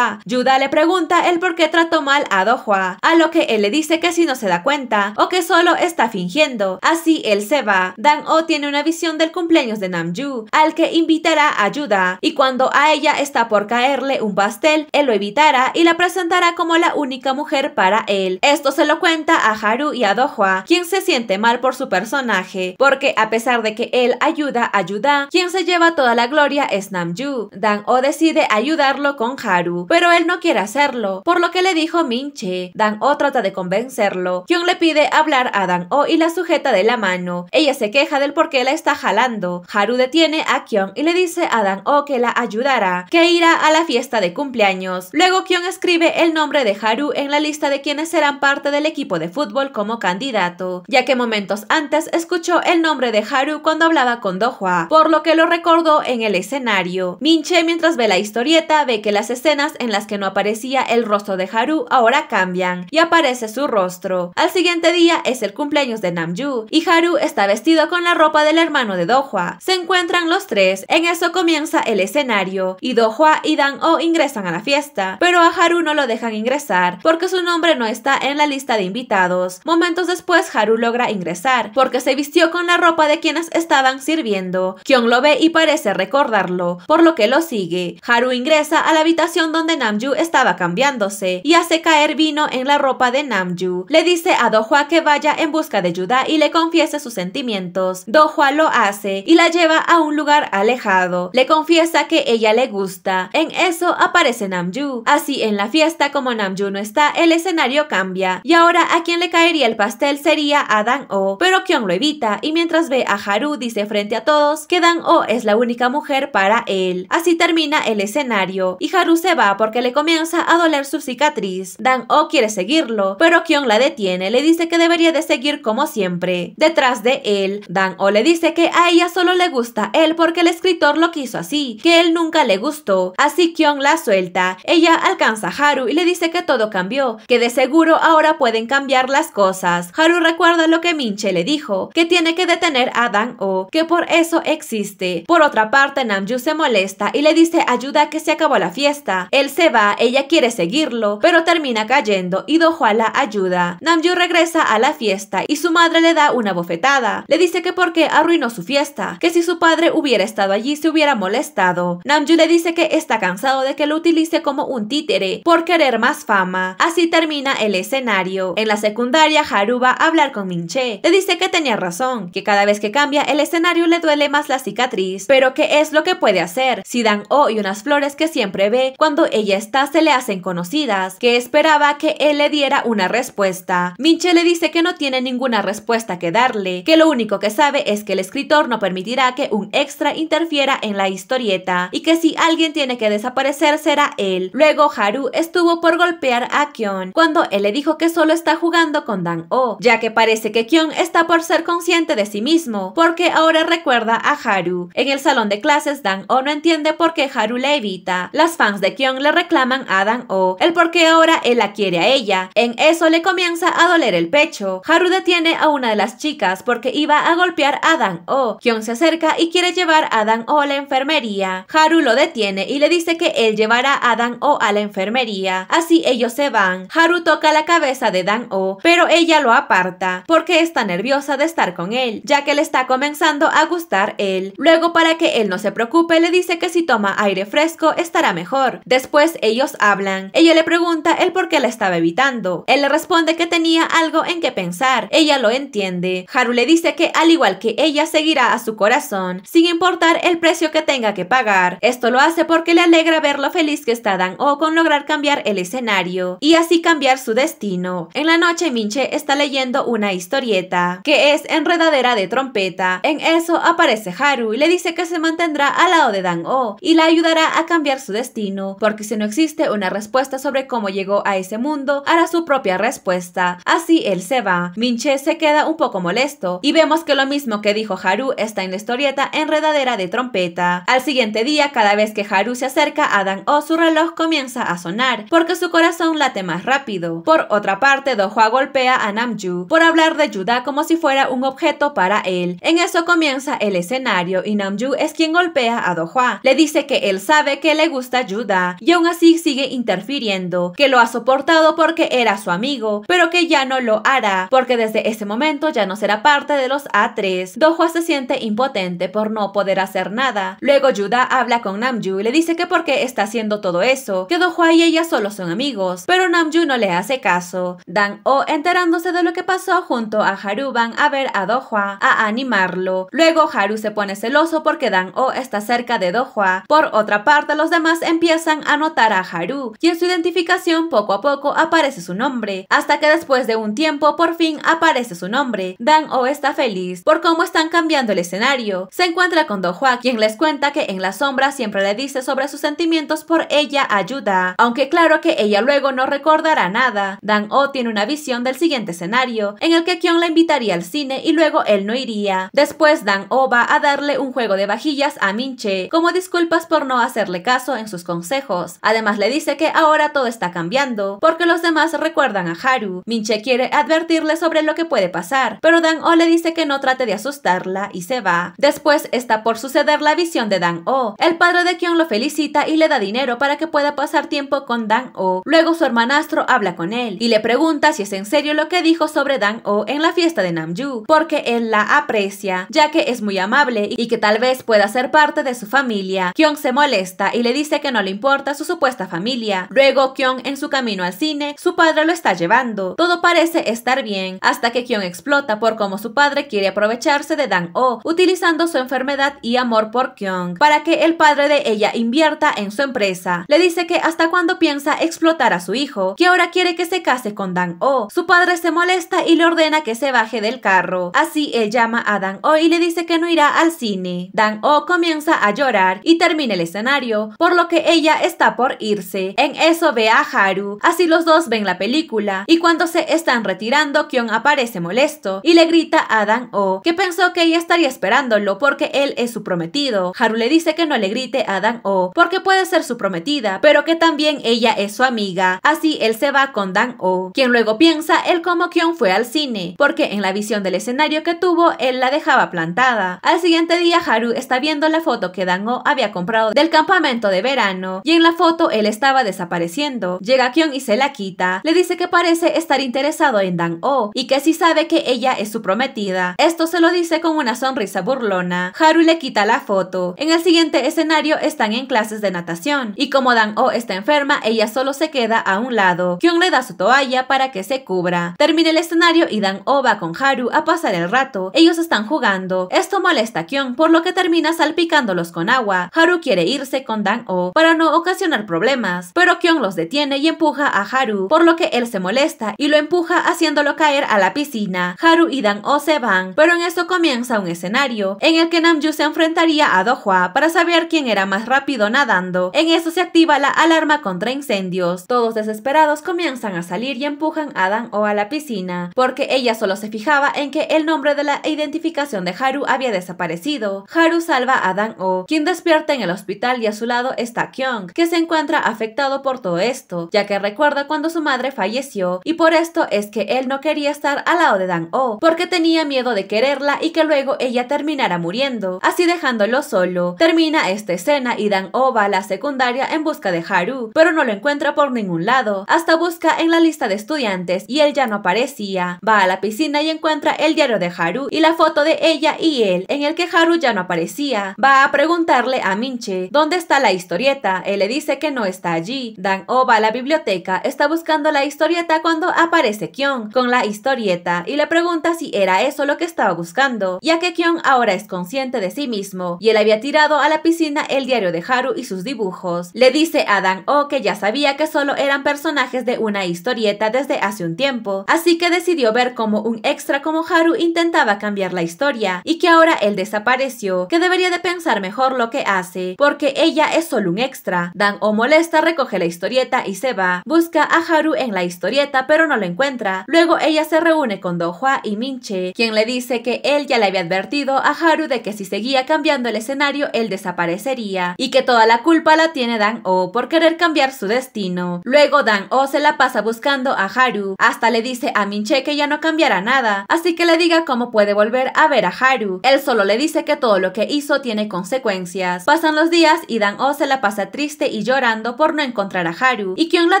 Yuda le pregunta el por qué trató mal a Dohua, a lo que él le dice que si no se da cuenta o que solo está fingiendo. Así él se va. Dan O oh tiene una visión del cumpleaños de Namju, al que invitará a Yuda, y cuando a ella está por caerle un pastel, él lo evitará y la presentará como la única mujer para él. Esto se lo cuenta a Haru y a Dohua, quien se siente mal por su personaje, porque a pesar de que él ayuda a Yuda, quien se lleva toda la gloria es Namju. Dan O oh decide ayudarlo con Haru pero él no quiere hacerlo, por lo que le dijo Minche. Dan O trata de convencerlo, Kyung le pide hablar a Dan O y la sujeta de la mano. Ella se queja del por qué la está jalando. Haru detiene a Kyung y le dice a Dan O que la ayudará, que irá a la fiesta de cumpleaños. Luego Kyung escribe el nombre de Haru en la lista de quienes serán parte del equipo de fútbol como candidato, ya que momentos antes escuchó el nombre de Haru cuando hablaba con Dohua, por lo que lo recordó en el escenario. Minche mientras ve la historieta ve que las escenas en las que no aparecía el rostro de Haru ahora cambian y aparece su rostro. Al siguiente día es el cumpleaños de Namju y Haru está vestido con la ropa del hermano de Dohua. Se encuentran los tres, en eso comienza el escenario y Dohua y Dan-o ingresan a la fiesta, pero a Haru no lo dejan ingresar porque su nombre no está en la lista de invitados. Momentos después Haru logra ingresar porque se vistió con la ropa de quienes estaban sirviendo. Kyung lo ve y parece recordarlo, por lo que lo sigue. Haru ingresa a la habitación donde Namju estaba cambiándose y hace caer vino en la ropa de Namju. Le dice a Dohua que vaya en busca de Yuda y le confiese sus sentimientos. Dohua lo hace y la lleva a un lugar alejado. Le confiesa que ella le gusta. En eso aparece Namju. Así en la fiesta como Namju no está, el escenario cambia. Y ahora a quien le caería el pastel sería a Dan Oh, pero Kyung lo evita y mientras ve a Haru dice frente a todos que Dan Oh es la única mujer para él. Así termina el escenario y Haru se va porque le comienza a doler su cicatriz. Dan O oh, quiere seguirlo, pero Kion la detiene, le dice que debería de seguir como siempre. Detrás de él, Dan O oh, le dice que a ella solo le gusta él porque el escritor lo quiso así, que él nunca le gustó. Así Kion la suelta. Ella alcanza a Haru y le dice que todo cambió, que de seguro ahora pueden cambiar las cosas. Haru recuerda lo que Minche le dijo, que tiene que detener a Dan O, oh, que por eso existe. Por otra parte, Namju se molesta y le dice ayuda que se acabó la fiesta, él se va, ella quiere seguirlo, pero termina cayendo y Hwa la ayuda. Namjoon regresa a la fiesta y su madre le da una bofetada. Le dice que porque arruinó su fiesta, que si su padre hubiera estado allí se hubiera molestado. Namju le dice que está cansado de que lo utilice como un títere por querer más fama. Así termina el escenario. En la secundaria, Haru va a hablar con Minche. Le dice que tenía razón, que cada vez que cambia el escenario le duele más la cicatriz, pero que es lo que puede hacer. Si dan O y unas flores que siempre ve cuando ella está se le hacen conocidas, que esperaba que él le diera una respuesta. Minche le dice que no tiene ninguna respuesta que darle, que lo único que sabe es que el escritor no permitirá que un extra interfiera en la historieta y que si alguien tiene que desaparecer será él. Luego Haru estuvo por golpear a Kion cuando él le dijo que solo está jugando con Dan-O, oh, ya que parece que Kion está por ser consciente de sí mismo, porque ahora recuerda a Haru. En el salón de clases Dan-O oh no entiende por qué Haru la evita. Las fans de le reclaman a Dan O el por qué ahora él la quiere a ella. En eso le comienza a doler el pecho. Haru detiene a una de las chicas porque iba a golpear a Dan O. Kion se acerca y quiere llevar a Dan O a la enfermería. Haru lo detiene y le dice que él llevará a Dan O a la enfermería. Así ellos se van. Haru toca la cabeza de Dan O, pero ella lo aparta porque está nerviosa de estar con él, ya que le está comenzando a gustar él. Luego para que él no se preocupe le dice que si toma aire fresco estará mejor. Después ellos hablan. Ella le pregunta el por qué la estaba evitando. Él le responde que tenía algo en que pensar. Ella lo entiende. Haru le dice que al igual que ella seguirá a su corazón, sin importar el precio que tenga que pagar. Esto lo hace porque le alegra ver lo feliz que está Dan O con lograr cambiar el escenario y así cambiar su destino. En la noche Minche está leyendo una historieta que es enredadera de trompeta. En eso aparece Haru y le dice que se mantendrá al lado de Dan O y la ayudará a cambiar su destino porque si no existe una respuesta sobre cómo llegó a ese mundo, hará su propia respuesta. Así él se va. Minche se queda un poco molesto y vemos que lo mismo que dijo Haru está en la historieta enredadera de trompeta. Al siguiente día, cada vez que Haru se acerca a Dan O, su reloj comienza a sonar, porque su corazón late más rápido. Por otra parte, Dohua golpea a Namju por hablar de Yuda como si fuera un objeto para él. En eso comienza el escenario y Namju es quien golpea a Dohua. Le dice que él sabe que le gusta Yuda y aún así sigue interfiriendo, que lo ha soportado porque era su amigo, pero que ya no lo hará porque desde ese momento ya no será parte de los A3. Dohua se siente impotente por no poder hacer nada. Luego Yuda habla con Namju y le dice que por qué está haciendo todo eso, que Dohua y ella solo son amigos, pero Namju no le hace caso. Dan O enterándose de lo que pasó junto a Haru van a ver a Dohua, a animarlo. Luego Haru se pone celoso porque Dan O está cerca de Dohua Por otra parte, los demás empiezan anotar a a Haru, y en su identificación poco a poco aparece su nombre, hasta que después de un tiempo por fin aparece su nombre. Dan O está feliz por cómo están cambiando el escenario. Se encuentra con do Dohua, quien les cuenta que en la sombra siempre le dice sobre sus sentimientos por ella ayuda, aunque claro que ella luego no recordará nada. Dan O tiene una visión del siguiente escenario, en el que Kion la invitaría al cine y luego él no iría. Después Dan O va a darle un juego de vajillas a Minche, como disculpas por no hacerle caso en sus consejos Además le dice que ahora todo está cambiando, porque los demás recuerdan a Haru. Minche quiere advertirle sobre lo que puede pasar, pero Dan O le dice que no trate de asustarla y se va. Después está por suceder la visión de Dan O. El padre de Kion lo felicita y le da dinero para que pueda pasar tiempo con Dan O. Luego su hermanastro habla con él y le pregunta si es en serio lo que dijo sobre Dan O en la fiesta de Namju, porque él la aprecia, ya que es muy amable y que tal vez pueda ser parte de su familia. Kion se molesta y le dice que no le importa su supuesta familia. Luego, Kyung en su camino al cine, su padre lo está llevando. Todo parece estar bien, hasta que Kyung explota por cómo su padre quiere aprovecharse de Dan Oh, utilizando su enfermedad y amor por Kyung, para que el padre de ella invierta en su empresa. Le dice que hasta cuando piensa explotar a su hijo, que ahora quiere que se case con Dan Oh. Su padre se molesta y le ordena que se baje del carro. Así él llama a Dan Oh y le dice que no irá al cine. Dan Oh comienza a llorar y termina el escenario, por lo que ella está por irse. En eso ve a Haru. Así los dos ven la película. Y cuando se están retirando, Kion aparece molesto y le grita a Dan O, que pensó que ella estaría esperándolo porque él es su prometido. Haru le dice que no le grite a Dan O porque puede ser su prometida, pero que también ella es su amiga. Así él se va con Dan O, quien luego piensa él como Kion fue al cine, porque en la visión del escenario que tuvo, él la dejaba plantada. Al siguiente día, Haru está viendo la foto que Dan O había comprado del campamento de verano y en la foto él estaba desapareciendo. Llega Kion y se la quita. Le dice que parece estar interesado en Dan o oh y que sí sabe que ella es su prometida. Esto se lo dice con una sonrisa burlona. Haru le quita la foto. En el siguiente escenario están en clases de natación y como Dan o oh está enferma, ella solo se queda a un lado. Kion le da su toalla para que se cubra. Termina el escenario y Dan o oh va con Haru a pasar el rato. Ellos están jugando. Esto molesta a Kion, por lo que termina salpicándolos con agua. Haru quiere irse con Dan o para no ocasionar problemas, pero Kyung los detiene y empuja a Haru, por lo que él se molesta y lo empuja haciéndolo caer a la piscina. Haru y Dan O oh se van, pero en eso comienza un escenario en el que Namju se enfrentaría a Dohua para saber quién era más rápido nadando. En eso se activa la alarma contra incendios. Todos desesperados comienzan a salir y empujan a Dan O oh a la piscina, porque ella solo se fijaba en que el nombre de la identificación de Haru había desaparecido. Haru salva a Dan O, oh, quien despierta en el hospital y a su lado está Kyung, que se encuentra afectado por todo esto, ya que recuerda cuando su madre falleció y por esto es que él no quería estar al lado de Dan O, oh, porque tenía miedo de quererla y que luego ella terminara muriendo, así dejándolo solo. Termina esta escena y Dan Oh va a la secundaria en busca de Haru, pero no lo encuentra por ningún lado, hasta busca en la lista de estudiantes y él ya no aparecía. Va a la piscina y encuentra el diario de Haru y la foto de ella y él, en el que Haru ya no aparecía. Va a preguntarle a Minche dónde está la historieta, le dice que no está allí. Dan O va a la biblioteca, está buscando la historieta cuando aparece Kion con la historieta y le pregunta si era eso lo que estaba buscando, ya que Kion ahora es consciente de sí mismo y él había tirado a la piscina el diario de Haru y sus dibujos. Le dice a Dan O que ya sabía que solo eran personajes de una historieta desde hace un tiempo, así que decidió ver cómo un extra como Haru intentaba cambiar la historia y que ahora él desapareció, que debería de pensar mejor lo que hace, porque ella es solo un extra Dan o molesta recoge la historieta y se va. Busca a Haru en la historieta pero no lo encuentra. Luego ella se reúne con Dohua y Minche, quien le dice que él ya le había advertido a Haru de que si seguía cambiando el escenario él desaparecería y que toda la culpa la tiene Dan O por querer cambiar su destino. Luego Dan O se la pasa buscando a Haru, hasta le dice a Minche que ya no cambiará nada, así que le diga cómo puede volver a ver a Haru. Él solo le dice que todo lo que hizo tiene consecuencias. Pasan los días y Dan O se la pasa triste y llorando por no encontrar a Haru, y quien la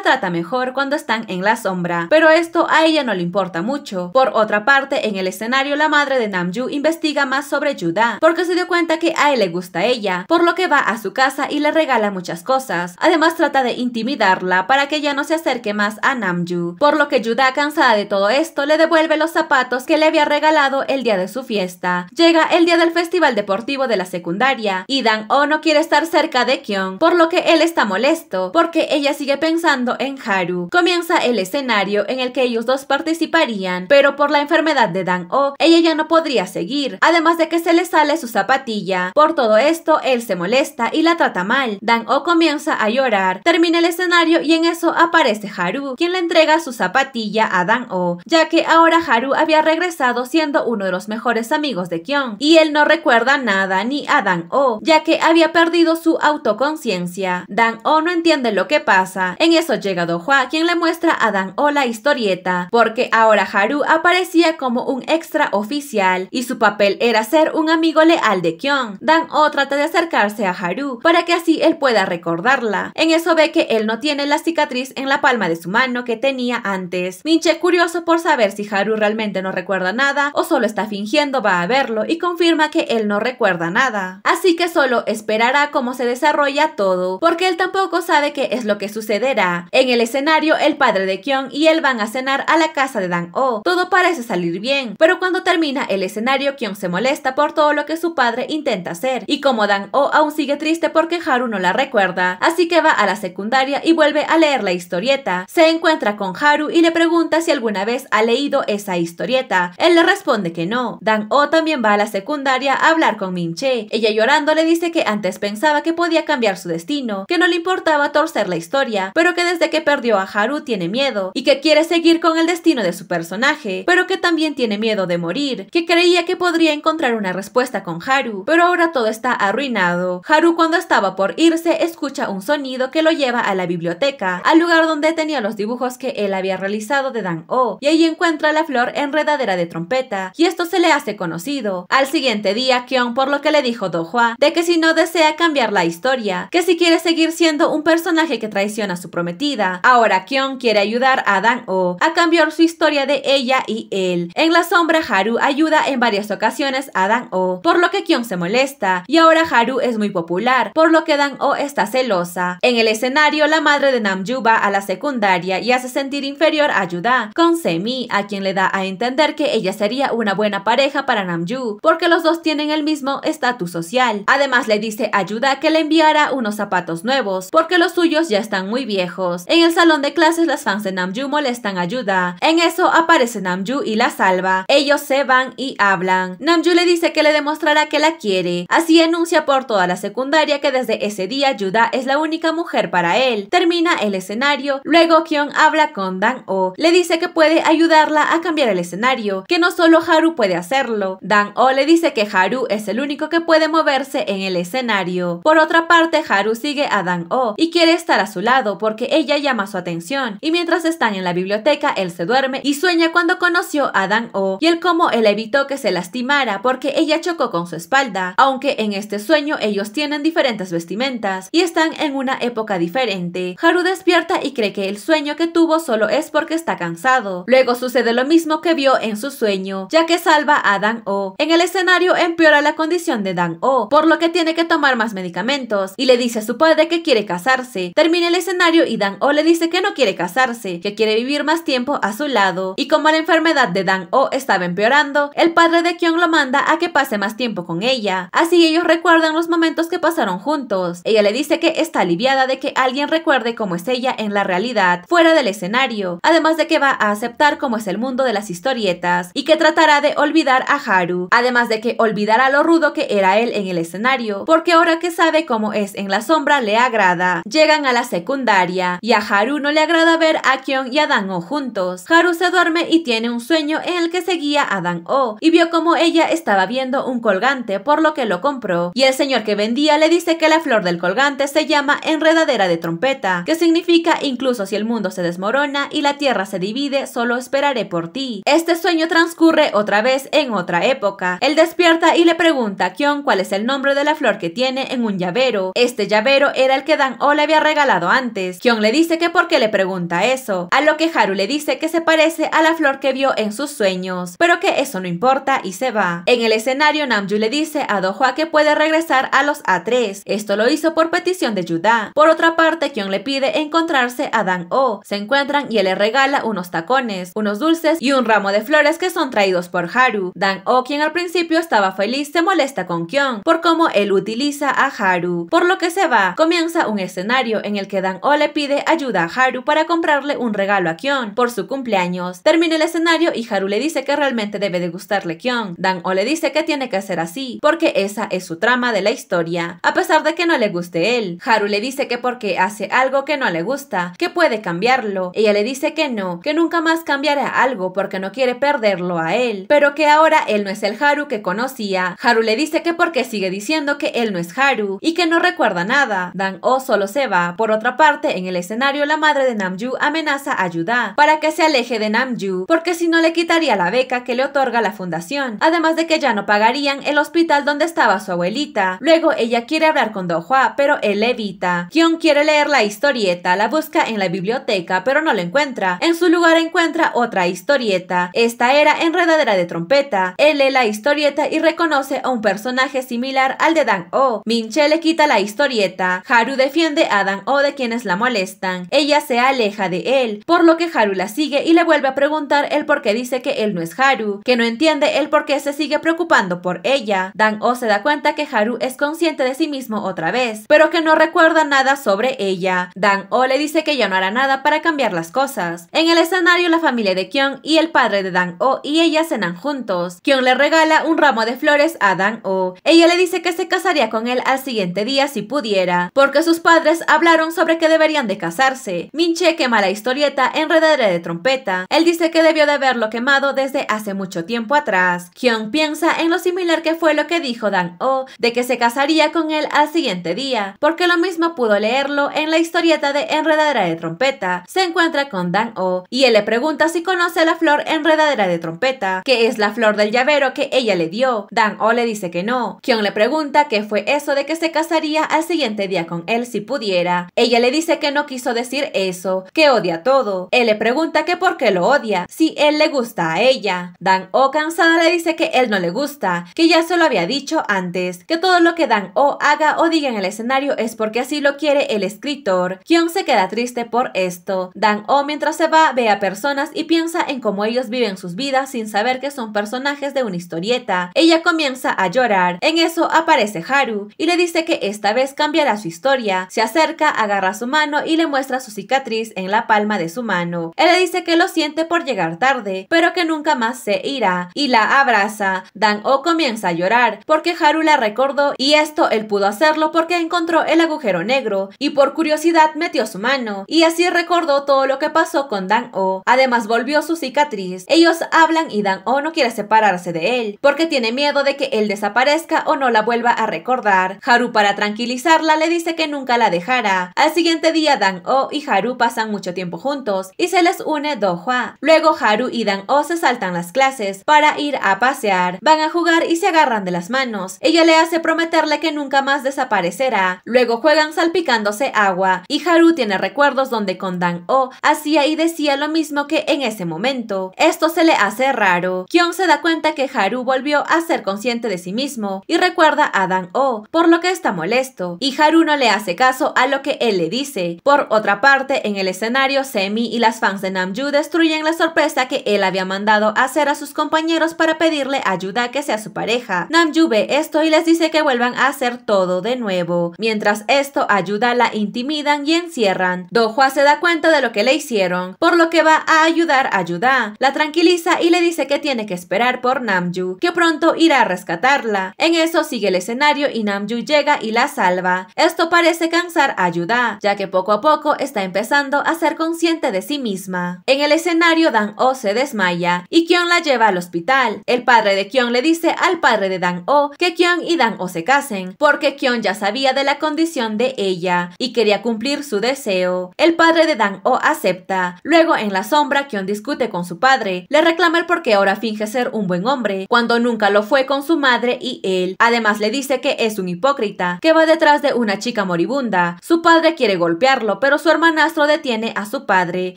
trata mejor cuando están en la sombra, pero esto a ella no le importa mucho. Por otra parte, en el escenario la madre de Namju investiga más sobre Yuda, porque se dio cuenta que a él le gusta ella, por lo que va a su casa y le regala muchas cosas. Además trata de intimidarla para que ella no se acerque más a Namju, por lo que Yuda, cansada de todo esto, le devuelve los zapatos que le había regalado el día de su fiesta. Llega el día del festival deportivo de la secundaria, y Dan O oh no quiere estar cerca de Kyung, por lo que él está molesto porque ella sigue pensando en Haru. Comienza el escenario en el que ellos dos participarían, pero por la enfermedad de Dan Oh ella ya no podría seguir, además de que se le sale su zapatilla. Por todo esto, él se molesta y la trata mal. Dan O comienza a llorar, termina el escenario y en eso aparece Haru, quien le entrega su zapatilla a Dan O, ya que ahora Haru había regresado siendo uno de los mejores amigos de Kyung y él no recuerda nada ni a Dan O, ya que había perdido su autoconciencia Dan O no entiende lo que pasa. En eso llega do Hua, quien le muestra a Dan O la historieta, porque ahora Haru aparecía como un extra oficial y su papel era ser un amigo leal de Kion. Dan O trata de acercarse a Haru para que así él pueda recordarla. En eso ve que él no tiene la cicatriz en la palma de su mano que tenía antes. Minche curioso por saber si Haru realmente no recuerda nada o solo está fingiendo va a verlo y confirma que él no recuerda nada. Así que solo esperará cómo se desarrolla todo porque él tampoco sabe qué es lo que sucederá. En el escenario, el padre de Kyung y él van a cenar a la casa de Dan Oh. Todo parece salir bien, pero cuando termina el escenario, Kyung se molesta por todo lo que su padre intenta hacer, y como Dan Oh aún sigue triste porque Haru no la recuerda, así que va a la secundaria y vuelve a leer la historieta. Se encuentra con Haru y le pregunta si alguna vez ha leído esa historieta. Él le responde que no. Dan oh también va a la secundaria a hablar con Minche. Ella llorando le dice que antes pensaba que podía cambiar su destino, que no le importaba torcer la historia, pero que desde que perdió a Haru tiene miedo y que quiere seguir con el destino de su personaje, pero que también tiene miedo de morir, que creía que podría encontrar una respuesta con Haru, pero ahora todo está arruinado. Haru cuando estaba por irse escucha un sonido que lo lleva a la biblioteca, al lugar donde tenía los dibujos que él había realizado de Dan Oh, y ahí encuentra la flor enredadera de trompeta, y esto se le hace conocido. Al siguiente día, Kion por lo que le dijo Do Hua, de que si no desea cambiar la historia, que si quiere seguir siendo un personaje que traiciona a su prometida. Ahora Kion quiere ayudar a Dan O a cambiar su historia de ella y él. En la sombra Haru ayuda en varias ocasiones a Dan O, por lo que Kion se molesta y ahora Haru es muy popular, por lo que Dan O está celosa. En el escenario la madre de Namju va a la secundaria y hace sentir inferior a Yuda con Semi, a quien le da a entender que ella sería una buena pareja para Namju, porque los dos tienen el mismo estatus social. Además le dice a Yuda que le enviará unos zapatos nuevos, porque los suyos ya están muy viejos. En el salón de clases las fans de Namju molestan a Yuda. En eso aparece Namju y la salva. Ellos se van y hablan. Namju le dice que le demostrará que la quiere. Así enuncia por toda la secundaria que desde ese día Yuda es la única mujer para él. Termina el escenario, luego Kion habla con Dan O. Le dice que puede ayudarla a cambiar el escenario, que no solo Haru puede hacerlo. Dan O le dice que Haru es el único que puede moverse en el escenario. Por otra parte, Haru sigue sigue a Dan O oh y quiere estar a su lado porque ella llama su atención. Y mientras están en la biblioteca, él se duerme y sueña cuando conoció a Dan O oh y el cómo él evitó que se lastimara porque ella chocó con su espalda. Aunque en este sueño ellos tienen diferentes vestimentas y están en una época diferente. Haru despierta y cree que el sueño que tuvo solo es porque está cansado. Luego sucede lo mismo que vio en su sueño, ya que salva a Dan O. Oh. En el escenario empeora la condición de Dan O, por lo que tiene que tomar más medicamentos y le dice a su Padre de que quiere casarse. Termina el escenario y Dan O le dice que no quiere casarse, que quiere vivir más tiempo a su lado. Y como la enfermedad de Dan O estaba empeorando, el padre de Kyung lo manda a que pase más tiempo con ella. Así ellos recuerdan los momentos que pasaron juntos. Ella le dice que está aliviada de que alguien recuerde cómo es ella en la realidad, fuera del escenario, además de que va a aceptar cómo es el mundo de las historietas y que tratará de olvidar a Haru, además de que olvidará lo rudo que era él en el escenario, porque ahora que sabe cómo es en la sombra, le agrada. Llegan a la secundaria y a Haru no le agrada ver a Kion y a dan o juntos. Haru se duerme y tiene un sueño en el que seguía a dan o y vio como ella estaba viendo un colgante por lo que lo compró. Y el señor que vendía le dice que la flor del colgante se llama enredadera de trompeta, que significa incluso si el mundo se desmorona y la tierra se divide, solo esperaré por ti. Este sueño transcurre otra vez en otra época. Él despierta y le pregunta a Kion cuál es el nombre de la flor que tiene en un llavero. Este llavero era el que Dan O le había regalado antes. Kion le dice que por qué le pregunta eso, a lo que Haru le dice que se parece a la flor que vio en sus sueños, pero que eso no importa y se va. En el escenario, Namju le dice a Dohua que puede regresar a los A3. Esto lo hizo por petición de Yuda. Por otra parte, Kion le pide encontrarse a Dan O. Se encuentran y él le regala unos tacones, unos dulces y un ramo de flores que son traídos por Haru. Dan O, quien al principio estaba feliz, se molesta con Kion por cómo él utiliza a Haru, por lo que se va Comienza un escenario en el que Dan O le pide ayuda a Haru para comprarle un regalo a Kion por su cumpleaños. Termina el escenario y Haru le dice que realmente debe de gustarle Kion. Dan O le dice que tiene que ser así, porque esa es su trama de la historia, a pesar de que no le guste él. Haru le dice que porque hace algo que no le gusta, que puede cambiarlo. Ella le dice que no, que nunca más cambiará algo porque no quiere perderlo a él, pero que ahora él no es el Haru que conocía. Haru le dice que porque sigue diciendo que él no es Haru y que no recuerda nada, Dan Oh solo se va. Por otra parte, en el escenario la madre de Namju amenaza a Yuda para que se aleje de Namju porque si no le quitaría la beca que le otorga la fundación, además de que ya no pagarían el hospital donde estaba su abuelita. Luego ella quiere hablar con do Dohua, pero él evita. Kion quiere leer la historieta, la busca en la biblioteca, pero no la encuentra. En su lugar encuentra otra historieta. Esta era enredadera de trompeta. Él lee la historieta y reconoce a un personaje similar al de Dan Oh. Minche le quita la historieta Haru defiende a Dan O de quienes la molestan. Ella se aleja de él, por lo que Haru la sigue y le vuelve a preguntar el por qué dice que él no es Haru, que no entiende el por qué se sigue preocupando por ella. Dan O se da cuenta que Haru es consciente de sí mismo otra vez, pero que no recuerda nada sobre ella. Dan O le dice que ya no hará nada para cambiar las cosas. En el escenario la familia de Kyung y el padre de Dan O y ella cenan juntos. Kyung le regala un ramo de flores a Dan O. Ella le dice que se casaría con él al siguiente día si pudiera porque sus padres hablaron sobre que deberían de casarse. Minche quema la historieta enredadera de trompeta. Él dice que debió de haberlo quemado desde hace mucho tiempo atrás. Kyung piensa en lo similar que fue lo que dijo Dan O, oh, de que se casaría con él al siguiente día, porque lo mismo pudo leerlo en la historieta de enredadera de trompeta. Se encuentra con Dan O oh, y él le pregunta si conoce la flor enredadera de trompeta, que es la flor del llavero que ella le dio. Dan O oh le dice que no. Kyung le pregunta qué fue eso de que se casaría al siguiente día con él si pudiera. Ella le dice que no quiso decir eso, que odia todo. Él le pregunta que por qué lo odia, si él le gusta a ella. Dan O cansada le dice que él no le gusta, que ya se lo había dicho antes, que todo lo que Dan O haga o diga en el escenario es porque así lo quiere el escritor. Kion se queda triste por esto. Dan O mientras se va ve a personas y piensa en cómo ellos viven sus vidas sin saber que son personajes de una historieta. Ella comienza a llorar. En eso aparece Haru y le dice que esta vez cambiará su historia. Se acerca, agarra su mano y le muestra su cicatriz en la palma de su mano. Él le dice que lo siente por llegar tarde, pero que nunca más se irá, y la abraza. Dan O comienza a llorar porque Haru la recordó y esto él pudo hacerlo porque encontró el agujero negro y por curiosidad metió su mano y así recordó todo lo que pasó con Dan O. Además volvió su cicatriz. Ellos hablan y Dan O no quiere separarse de él porque tiene miedo de que él desaparezca o no la vuelva a recordar. Haru para tranquilizarla le dice que nunca la dejara. Al siguiente día, Dan-o oh y Haru pasan mucho tiempo juntos y se les une Do-hwa. Luego Haru y Dan-o oh se saltan las clases para ir a pasear. Van a jugar y se agarran de las manos. Ella le hace prometerle que nunca más desaparecerá. Luego juegan salpicándose agua y Haru tiene recuerdos donde con Dan-o oh hacía y decía lo mismo que en ese momento. Esto se le hace raro. Kyung se da cuenta que Haru volvió a ser consciente de sí mismo y recuerda a Dan-o, por lo que está molesto. Y uno le hace caso a lo que él le dice. Por otra parte, en el escenario, Semi y las fans de Namju destruyen la sorpresa que él había mandado hacer a sus compañeros para pedirle ayuda que sea su pareja. Namju ve esto y les dice que vuelvan a hacer todo de nuevo. Mientras esto, ayuda la intimidan y encierran. Dohua se da cuenta de lo que le hicieron, por lo que va a ayudar a Yuda. La tranquiliza y le dice que tiene que esperar por Namju, que pronto irá a rescatarla. En eso sigue el escenario y Namju llega y la salva. Esto parece cansar a Yuda, ya que poco a poco está empezando a ser consciente de sí misma. En el escenario, Dan O se desmaya y Kion la lleva al hospital. El padre de Kion le dice al padre de Dan O que Kion y Dan O se casen, porque Kion ya sabía de la condición de ella y quería cumplir su deseo. El padre de Dan O acepta. Luego, en la sombra, Kion discute con su padre, le reclama el por qué ahora finge ser un buen hombre, cuando nunca lo fue con su madre y él. Además, le dice que es un hipócrita, que va detrás de una chica moribunda. Su padre quiere golpearlo, pero su hermanastro detiene a su padre.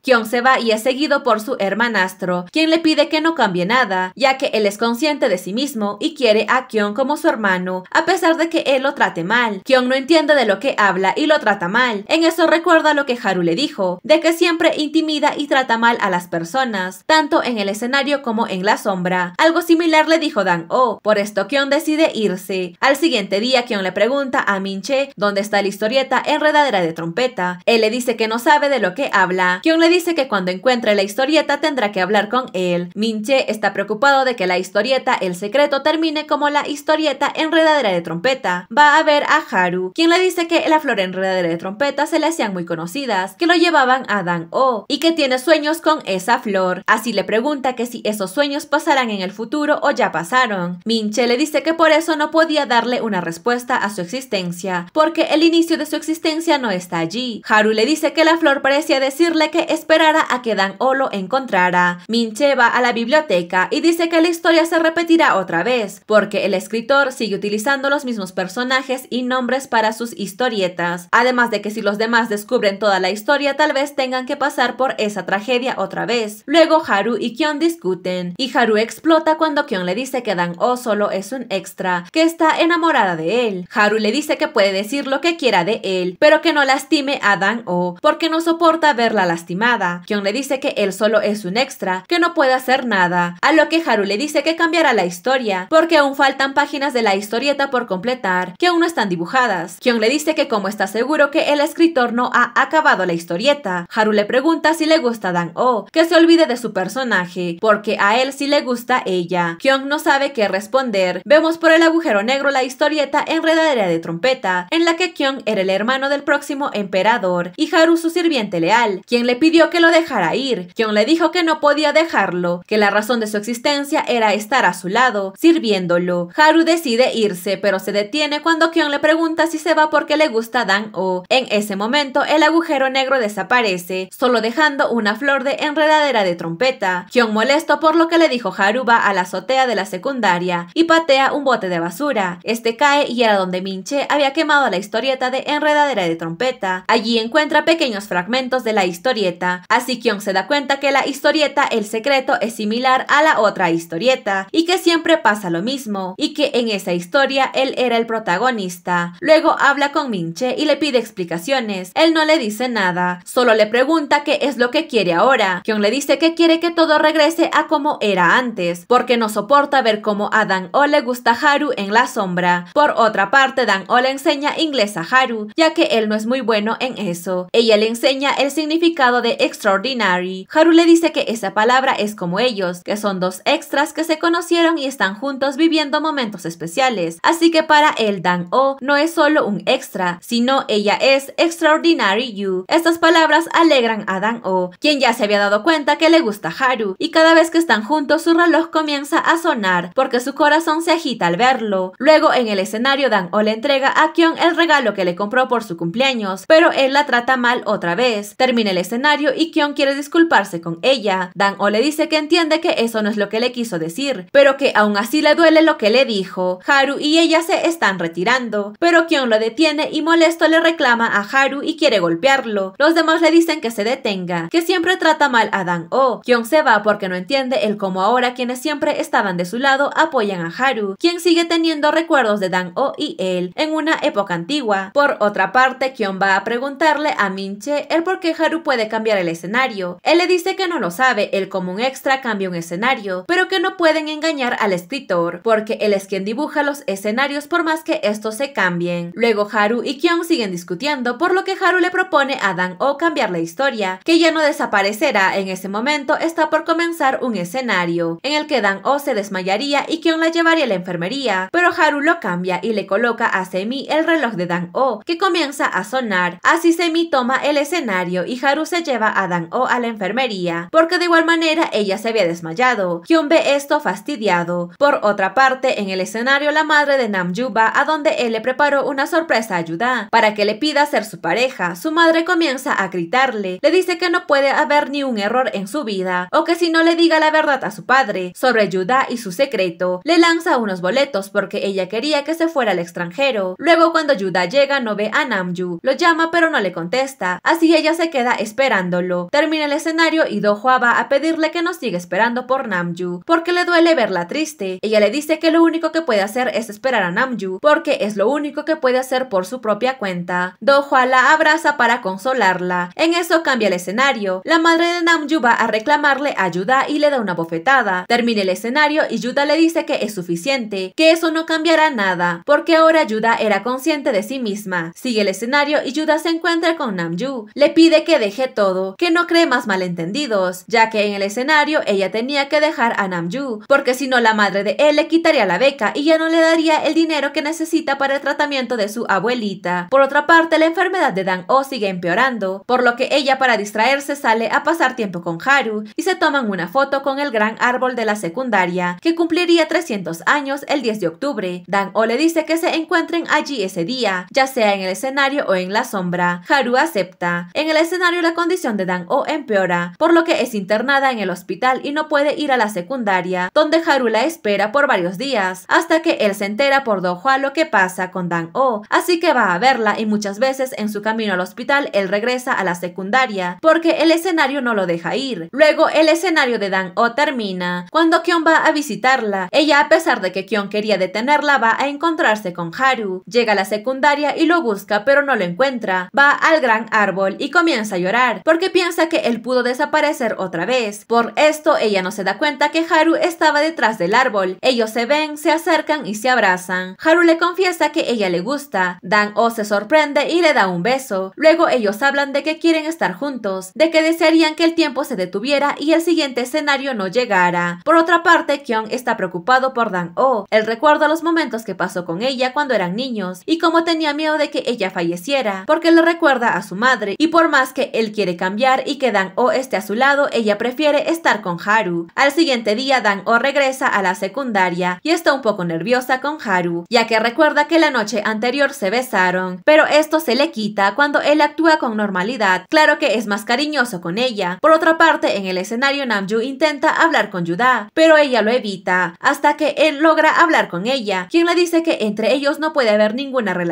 Kion se va y es seguido por su hermanastro, quien le pide que no cambie nada, ya que él es consciente de sí mismo y quiere a Kion como su hermano, a pesar de que él lo trate mal. Kion no entiende de lo que habla y lo trata mal. En eso recuerda lo que Haru le dijo, de que siempre intimida y trata mal a las personas, tanto en el escenario como en la sombra. Algo similar le dijo Dan Oh, por esto Kion decide irse. Al siguiente día Kion le pregunta a Minche donde está la historieta enredadera de trompeta. Él le dice que no sabe de lo que habla. Kyung le dice que cuando encuentre la historieta tendrá que hablar con él. Minche está preocupado de que la historieta El Secreto termine como la historieta enredadera de trompeta. Va a ver a Haru, quien le dice que la flor enredadera de trompeta se le hacían muy conocidas, que lo llevaban a Dan O oh, y que tiene sueños con esa flor. Así le pregunta que si esos sueños pasarán en el futuro o ya pasaron. Minche le dice que por eso no podía darle una respuesta a su existencia, porque el inicio de su existencia no está allí. Haru le dice que la flor parecía decirle que esperara a que Dan O lo encontrara. Minche va a la biblioteca y dice que la historia se repetirá otra vez, porque el escritor sigue utilizando los mismos personajes y nombres para sus historietas, además de que si los demás descubren toda la historia tal vez tengan que pasar por esa tragedia otra vez. Luego Haru y Kion discuten, y Haru explota cuando Kion le dice que Dan O solo es un extra, que está enamorada de él. Haru le dice que puede decir lo que quiera de él, pero que no lastime a Dan O, porque no soporta verla lastimada. Kyung le dice que él solo es un extra, que no puede hacer nada, a lo que Haru le dice que cambiará la historia, porque aún faltan páginas de la historieta por completar, que aún no están dibujadas. Kyung le dice que como está seguro que el escritor no ha acabado la historieta, Haru le pregunta si le gusta Dan O, que se olvide de su personaje, porque a él sí le gusta ella. Kyung no sabe qué responder. Vemos por el agujero negro la historieta enredadera de trompeta, en la que Kyon era el hermano del próximo emperador y Haru su sirviente leal, quien le pidió que lo dejara ir. Kyon le dijo que no podía dejarlo, que la razón de su existencia era estar a su lado, sirviéndolo. Haru decide irse, pero se detiene cuando Kyon le pregunta si se va porque le gusta Dan O. En ese momento, el agujero negro desaparece, solo dejando una flor de enredadera de trompeta. Kyon molesto por lo que le dijo Haru va a la azotea de la secundaria y patea un bote de basura. Este cae y era donde Minche había quemado la historieta de Enredadera de Trompeta. Allí encuentra pequeños fragmentos de la historieta. Así Kion se da cuenta que la historieta El Secreto es similar a la otra historieta y que siempre pasa lo mismo y que en esa historia él era el protagonista. Luego habla con Minche y le pide explicaciones. Él no le dice nada, solo le pregunta qué es lo que quiere ahora. Kion le dice que quiere que todo regrese a como era antes, porque no soporta ver cómo a Dan O le gusta Haru en la sombra. Por otra parte, Dan O le enseña a Haru, ya que él no es muy bueno en eso. Ella le enseña el significado de extraordinary. Haru le dice que esa palabra es como ellos, que son dos extras que se conocieron y están juntos viviendo momentos especiales. Así que para él Dan O no es solo un extra, sino ella es extraordinary you. Estas palabras alegran a Dan O, quien ya se había dado cuenta que le gusta Haru, y cada vez que están juntos su reloj comienza a sonar, porque su corazón se agita al verlo. Luego en el escenario Dan O le entrega a Kion el regalo que le compró por su cumpleaños, pero él la trata mal otra vez. Termina el escenario y Kion quiere disculparse con ella. Dan O le dice que entiende que eso no es lo que le quiso decir, pero que aún así le duele lo que le dijo. Haru y ella se están retirando, pero Kion lo detiene y molesto le reclama a Haru y quiere golpearlo. Los demás le dicen que se detenga, que siempre trata mal a Dan O. Kion se va porque no entiende el cómo ahora quienes siempre estaban de su lado apoyan a Haru, quien sigue teniendo recuerdos de Dan O y él en una época antigua. Por otra parte, Kion va a preguntarle a Minche el por qué Haru puede cambiar el escenario. Él le dice que no lo sabe, él como un extra cambia un escenario, pero que no pueden engañar al escritor, porque él es quien dibuja los escenarios por más que estos se cambien. Luego Haru y Kion siguen discutiendo, por lo que Haru le propone a Dan O cambiar la historia, que ya no desaparecerá, en ese momento está por comenzar un escenario, en el que Dan O se desmayaría y Kion la llevaría a la enfermería, pero Haru lo cambia y le coloca a Semi el reloj de Dan-O, oh, que comienza a sonar. Así Semi toma el escenario y Haru se lleva a Dan-O oh a la enfermería, porque de igual manera ella se había desmayado. Hyun ve esto fastidiado. Por otra parte, en el escenario la madre de Nam va a donde él le preparó una sorpresa a Yuda para que le pida ser su pareja. Su madre comienza a gritarle, le dice que no puede haber ni un error en su vida, o que si no le diga la verdad a su padre sobre Yuda y su secreto, le lanza unos boletos porque ella quería que se fuera al extranjero. Luego cuando Yuda llega no ve a Namju, lo llama pero no le contesta, así ella se queda esperándolo. Termina el escenario y Dohua va a pedirle que no siga esperando por Namju, porque le duele verla triste. Ella le dice que lo único que puede hacer es esperar a Namju, porque es lo único que puede hacer por su propia cuenta. Dohua la abraza para consolarla. En eso cambia el escenario. La madre de Namju va a reclamarle a Yuda y le da una bofetada. Termina el escenario y Yuda le dice que es suficiente, que eso no cambiará nada, porque ahora Yuda era consciente de sí misma. Sigue el escenario y Yuda se encuentra con Namju. Le pide que deje todo, que no cree más malentendidos, ya que en el escenario ella tenía que dejar a Namju, porque si no la madre de él le quitaría la beca y ya no le daría el dinero que necesita para el tratamiento de su abuelita. Por otra parte, la enfermedad de Dan O sigue empeorando, por lo que ella para distraerse sale a pasar tiempo con Haru y se toman una foto con el gran árbol de la secundaria, que cumpliría 300 años el 10 de octubre. Dan O le dice que se encuentren allí ese día ya sea en el escenario o en la sombra. Haru acepta. En el escenario la condición de Dan-O empeora, por lo que es internada en el hospital y no puede ir a la secundaria, donde Haru la espera por varios días, hasta que él se entera por Dohua lo que pasa con Dan-O, así que va a verla y muchas veces en su camino al hospital él regresa a la secundaria, porque el escenario no lo deja ir. Luego el escenario de Dan-O termina, cuando Kion va a visitarla. Ella a pesar de que Kion quería detenerla va a encontrarse con Haru. Llega a la secundaria y lo busca pero no lo encuentra. Va al gran árbol y comienza a llorar porque piensa que él pudo desaparecer otra vez. Por esto ella no se da cuenta que Haru estaba detrás del árbol. Ellos se ven, se acercan y se abrazan. Haru le confiesa que ella le gusta. Dan O se sorprende y le da un beso. Luego ellos hablan de que quieren estar juntos, de que desearían que el tiempo se detuviera y el siguiente escenario no llegara. Por otra parte, Kyung está preocupado por Dan O. Él recuerda los momentos que pasó con ella cuando eran niños y tenía miedo de que ella falleciera, porque le recuerda a su madre, y por más que él quiere cambiar y que Dan O esté a su lado, ella prefiere estar con Haru. Al siguiente día, Dan O regresa a la secundaria y está un poco nerviosa con Haru, ya que recuerda que la noche anterior se besaron, pero esto se le quita cuando él actúa con normalidad. Claro que es más cariñoso con ella. Por otra parte, en el escenario, Namju intenta hablar con Yuda, pero ella lo evita, hasta que él logra hablar con ella, quien le dice que entre ellos no puede haber ninguna relación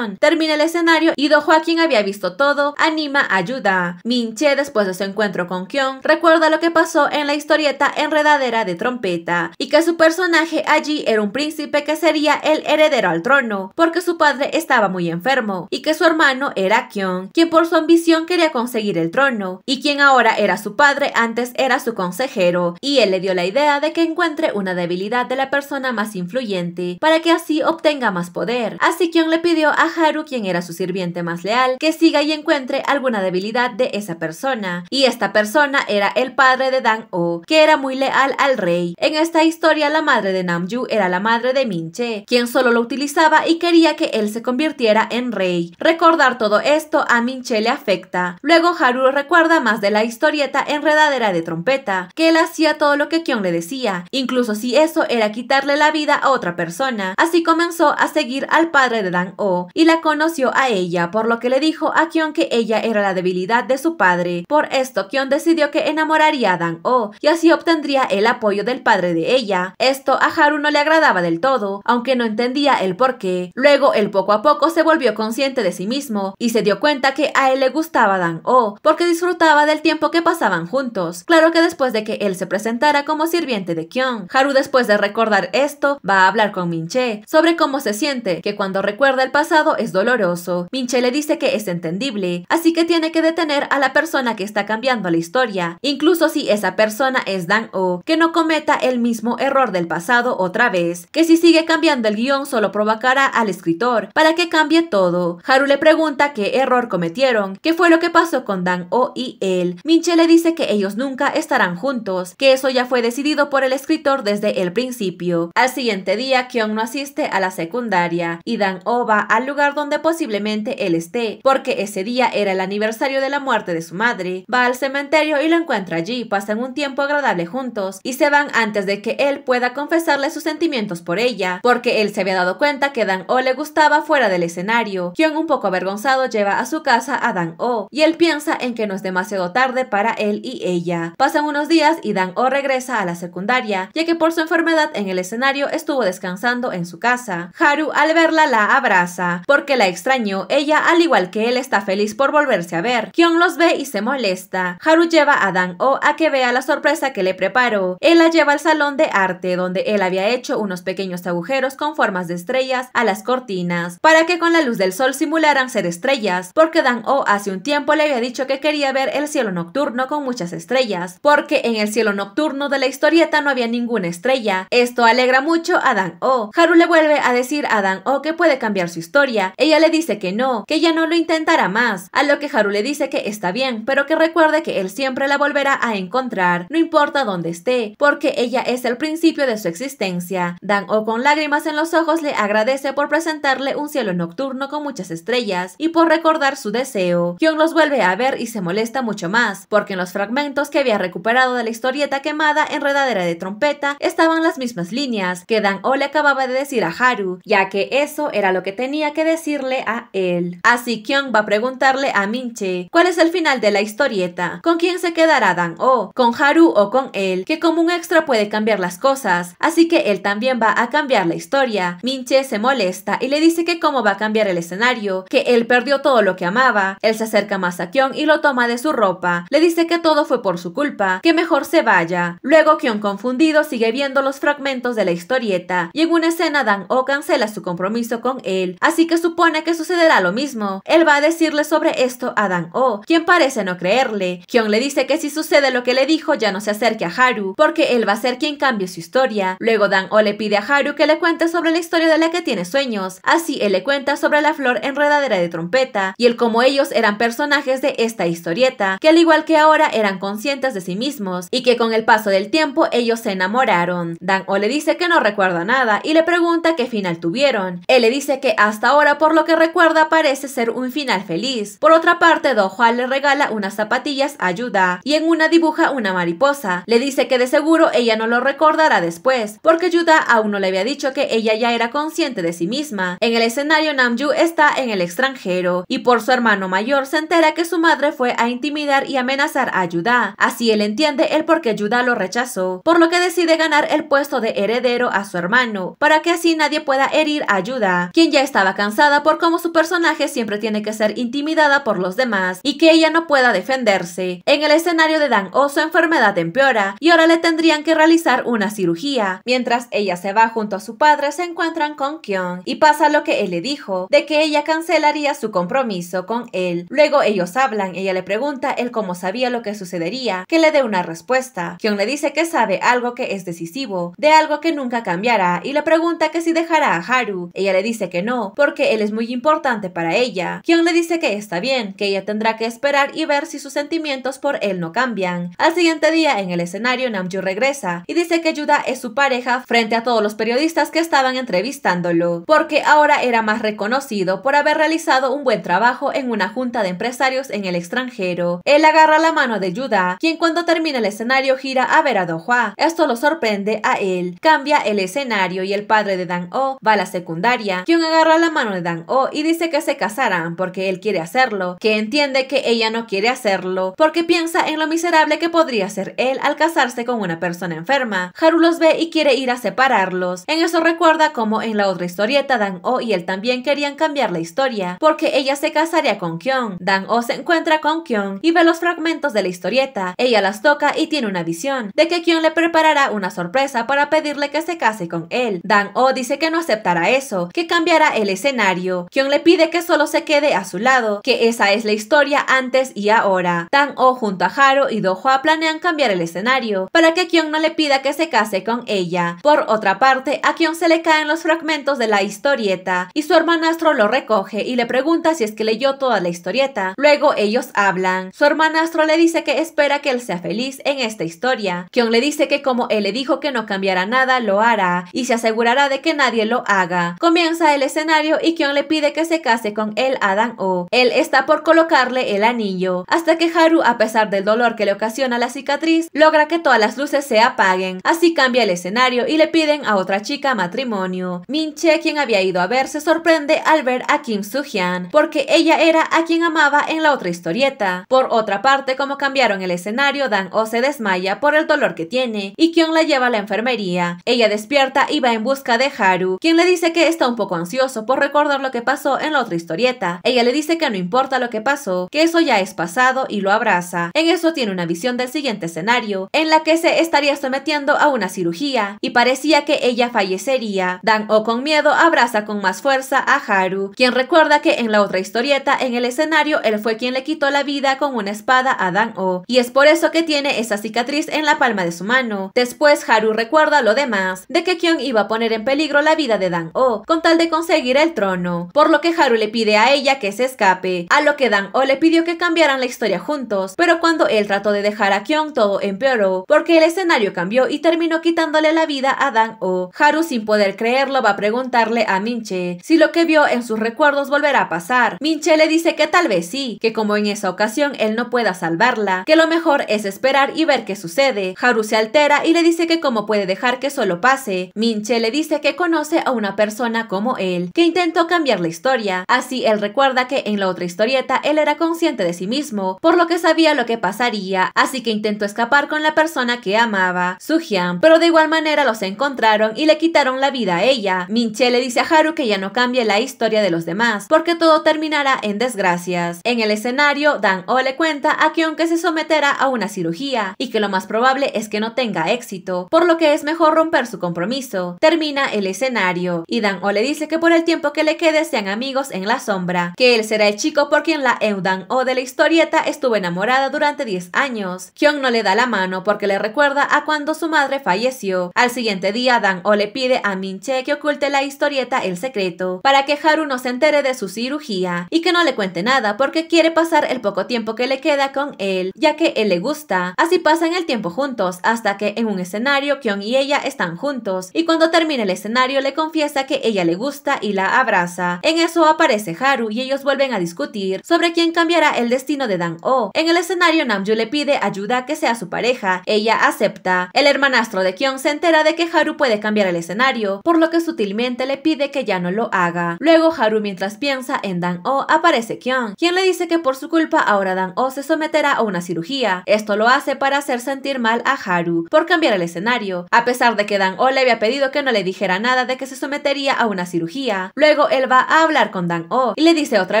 Termina el escenario y Do quien había visto todo, anima, ayuda. Minche, después de su encuentro con Kyon recuerda lo que pasó en la historieta Enredadera de Trompeta y que su personaje allí era un príncipe que sería el heredero al trono, porque su padre estaba muy enfermo y que su hermano era Kion, quien por su ambición quería conseguir el trono y quien ahora era su padre, antes era su consejero, y él le dio la idea de que encuentre una debilidad de la persona más influyente para que así obtenga más poder. Así Kion le a Haru, quien era su sirviente más leal, que siga y encuentre alguna debilidad de esa persona. Y esta persona era el padre de Dan O, oh, que era muy leal al rey. En esta historia, la madre de Namju era la madre de Minche, quien solo lo utilizaba y quería que él se convirtiera en rey. Recordar todo esto a Minche le afecta. Luego Haru recuerda más de la historieta enredadera de trompeta, que él hacía todo lo que Kion le decía, incluso si eso era quitarle la vida a otra persona. Así comenzó a seguir al padre de Dan O oh, y la conoció a ella, por lo que le dijo a Kion que ella era la debilidad de su padre. Por esto, Kion decidió que enamoraría a Dan O y así obtendría el apoyo del padre de ella. Esto a Haru no le agradaba del todo, aunque no entendía el por qué. Luego, él poco a poco se volvió consciente de sí mismo y se dio cuenta que a él le gustaba Dan O porque disfrutaba del tiempo que pasaban juntos. Claro que después de que él se presentara como sirviente de Kion, Haru después de recordar esto, va a hablar con Minche sobre cómo se siente, que cuando recuerda el pasado es doloroso. Minche le dice que es entendible, así que tiene que detener a la persona que está cambiando la historia, incluso si esa persona es Dan O, que no cometa el mismo error del pasado otra vez, que si sigue cambiando el guión solo provocará al escritor para que cambie todo. Haru le pregunta qué error cometieron, qué fue lo que pasó con Dan O y él. Minche le dice que ellos nunca estarán juntos, que eso ya fue decidido por el escritor desde el principio. Al siguiente día, Kyung no asiste a la secundaria y Dan O va al lugar donde posiblemente él esté, porque ese día era el aniversario de la muerte de su madre, va al cementerio y lo encuentra allí, pasan un tiempo agradable juntos y se van antes de que él pueda confesarle sus sentimientos por ella, porque él se había dado cuenta que Dan O le gustaba fuera del escenario, quien un poco avergonzado lleva a su casa a Dan O, y él piensa en que no es demasiado tarde para él y ella. Pasan unos días y Dan O regresa a la secundaria, ya que por su enfermedad en el escenario estuvo descansando en su casa. Haru al verla la abra porque la extrañó, ella al igual que él está feliz por volverse a ver. Kion los ve y se molesta. Haru lleva a Dan O oh a que vea la sorpresa que le preparó. Él la lleva al salón de arte donde él había hecho unos pequeños agujeros con formas de estrellas a las cortinas para que con la luz del sol simularan ser estrellas porque Dan O oh hace un tiempo le había dicho que quería ver el cielo nocturno con muchas estrellas porque en el cielo nocturno de la historieta no había ninguna estrella. Esto alegra mucho a Dan O. Oh. Haru le vuelve a decir a Dan O que puede cambiar su historia. Ella le dice que no, que ya no lo intentará más, a lo que Haru le dice que está bien, pero que recuerde que él siempre la volverá a encontrar, no importa dónde esté, porque ella es el principio de su existencia. Dan O con lágrimas en los ojos le agradece por presentarle un cielo nocturno con muchas estrellas y por recordar su deseo. Kion los vuelve a ver y se molesta mucho más, porque en los fragmentos que había recuperado de la historieta quemada enredadera de trompeta estaban las mismas líneas que Dan O le acababa de decir a Haru, ya que eso era lo que tenía que decirle a él. Así Kyung va a preguntarle a Minche cuál es el final de la historieta, con quién se quedará Dan O, oh? con Haru o con él, que como un extra puede cambiar las cosas, así que él también va a cambiar la historia. Minche se molesta y le dice que cómo va a cambiar el escenario, que él perdió todo lo que amaba. Él se acerca más a Kyung y lo toma de su ropa. Le dice que todo fue por su culpa, que mejor se vaya. Luego Kyung confundido sigue viendo los fragmentos de la historieta y en una escena Dan O oh cancela su compromiso con él así que supone que sucederá lo mismo. Él va a decirle sobre esto a Dan O, oh, quien parece no creerle. Hyun le dice que si sucede lo que le dijo ya no se acerque a Haru, porque él va a ser quien cambie su historia. Luego Dan O oh le pide a Haru que le cuente sobre la historia de la que tiene sueños, así él le cuenta sobre la flor enredadera de trompeta y el como ellos eran personajes de esta historieta, que al igual que ahora eran conscientes de sí mismos y que con el paso del tiempo ellos se enamoraron. Dan O oh le dice que no recuerda nada y le pregunta qué final tuvieron. Él le dice que hasta ahora por lo que recuerda parece ser un final feliz. Por otra parte, Do Juan le regala unas zapatillas a Yuda y en una dibuja una mariposa. Le dice que de seguro ella no lo recordará después, porque Yuda aún no le había dicho que ella ya era consciente de sí misma. En el escenario Namju está en el extranjero y por su hermano mayor se entera que su madre fue a intimidar y amenazar a Yuda. Así él entiende el por qué Yuda lo rechazó, por lo que decide ganar el puesto de heredero a su hermano, para que así nadie pueda herir a Yuda, quien ya está estaba cansada por cómo su personaje siempre tiene que ser intimidada por los demás y que ella no pueda defenderse. En el escenario de Dan O oh, su enfermedad empeora y ahora le tendrían que realizar una cirugía. Mientras ella se va junto a su padre se encuentran con Kyung y pasa lo que él le dijo, de que ella cancelaría su compromiso con él. Luego ellos hablan, ella le pregunta él cómo sabía lo que sucedería, que le dé una respuesta. Kyung le dice que sabe algo que es decisivo, de algo que nunca cambiará y le pregunta que si dejará a Haru. Ella le dice que no porque él es muy importante para ella, quien le dice que está bien, que ella tendrá que esperar y ver si sus sentimientos por él no cambian. Al siguiente día, en el escenario, Namju regresa y dice que Yuda es su pareja frente a todos los periodistas que estaban entrevistándolo, porque ahora era más reconocido por haber realizado un buen trabajo en una junta de empresarios en el extranjero. Él agarra la mano de Yuda, quien cuando termina el escenario gira a ver a Dohua. Esto lo sorprende a él. Cambia el escenario y el padre de Dan Oh va a la secundaria, quien la mano de Dan O oh, y dice que se casarán porque él quiere hacerlo, que entiende que ella no quiere hacerlo, porque piensa en lo miserable que podría ser él al casarse con una persona enferma. Haru los ve y quiere ir a separarlos. En eso recuerda como en la otra historieta Dan O oh, y él también querían cambiar la historia, porque ella se casaría con Kyon. Dan O oh, se encuentra con Kyon y ve los fragmentos de la historieta. Ella las toca y tiene una visión de que Kyon le preparará una sorpresa para pedirle que se case con él. Dan O dice que no aceptará eso, que cambiará el escenario. Kion le pide que solo se quede a su lado, que esa es la historia antes y ahora. Tan O oh junto a Haro y dojoa planean cambiar el escenario para que Kion no le pida que se case con ella. Por otra parte, a Kion se le caen los fragmentos de la historieta y su hermanastro lo recoge y le pregunta si es que leyó toda la historieta. Luego ellos hablan. Su hermanastro le dice que espera que él sea feliz en esta historia. Kion le dice que como él le dijo que no cambiará nada, lo hará y se asegurará de que nadie lo haga. Comienza el escenario y Kion le pide que se case con él, Adam O. Él está por colocarle el anillo, hasta que Haru, a pesar del dolor que le ocasiona la cicatriz, logra que todas las luces se apaguen. Así cambia el escenario y le piden a otra chica matrimonio. Minche, quien había ido a ver, se sorprende al ver a Kim Soo-hyun, porque ella era a quien amaba en la otra historieta. Por otra parte, como cambiaron el escenario, Dan O se desmaya por el dolor que tiene y Kion la lleva a la enfermería. Ella despierta y va en busca de Haru, quien le dice que está un poco ansioso por recordar lo que pasó en la otra historieta. Ella le dice que no importa lo que pasó, que eso ya es pasado y lo abraza. En eso tiene una visión del siguiente escenario, en la que se estaría sometiendo a una cirugía y parecía que ella fallecería. Dan O con miedo abraza con más fuerza a Haru, quien recuerda que en la otra historieta en el escenario él fue quien le quitó la vida con una espada a Dan O, y es por eso que tiene esa cicatriz en la palma de su mano. Después Haru recuerda lo demás, de que Kyung iba a poner en peligro la vida de Dan O, con tal de conseguir el trono, por lo que Haru le pide a ella que se escape, a lo que Dan O le pidió que cambiaran la historia juntos, pero cuando él trató de dejar a Kyung todo empeoró, porque el escenario cambió y terminó quitándole la vida a Dan O. Haru sin poder creerlo va a preguntarle a Minche si lo que vio en sus recuerdos volverá a pasar. Minche le dice que tal vez sí, que como en esa ocasión él no pueda salvarla, que lo mejor es esperar y ver qué sucede. Haru se altera y le dice que cómo puede dejar que solo pase. Minche le dice que conoce a una persona como él, que intentó cambiar la historia. Así, él recuerda que en la otra historieta él era consciente de sí mismo, por lo que sabía lo que pasaría, así que intentó escapar con la persona que amaba, Jian. pero de igual manera los encontraron y le quitaron la vida a ella. Minche le dice a Haru que ya no cambie la historia de los demás, porque todo terminará en desgracias. En el escenario, Dan O le cuenta a Kion que se someterá a una cirugía y que lo más probable es que no tenga éxito, por lo que es mejor romper su compromiso. Termina el escenario y Dan O le dice que por el tiempo que le quede sean amigos en la sombra, que él será el chico por quien la Eudan O de la historieta estuvo enamorada durante 10 años. Kyung no le da la mano porque le recuerda a cuando su madre falleció. Al siguiente día, Dan O le pide a Minche que oculte la historieta El Secreto, para que Haru no se entere de su cirugía y que no le cuente nada porque quiere pasar el poco tiempo que le queda con él, ya que él le gusta. Así pasan el tiempo juntos, hasta que en un escenario Kyung y ella están juntos, y cuando termina el escenario le confiesa que ella le gusta y la abraza. En eso aparece Haru y ellos vuelven a discutir sobre quién cambiará el destino de Dan-Oh. En el escenario, Namju le pide ayuda que sea su pareja. Ella acepta. El hermanastro de Kion se entera de que Haru puede cambiar el escenario, por lo que sutilmente le pide que ya no lo haga. Luego Haru mientras piensa en Dan-Oh aparece Kion, quien le dice que por su culpa ahora Dan-Oh se someterá a una cirugía. Esto lo hace para hacer sentir mal a Haru por cambiar el escenario, a pesar de que Dan-Oh le había pedido que no le dijera nada de que se sometería a una cirugía. Luego él va a hablar con Dan Oh y le dice otra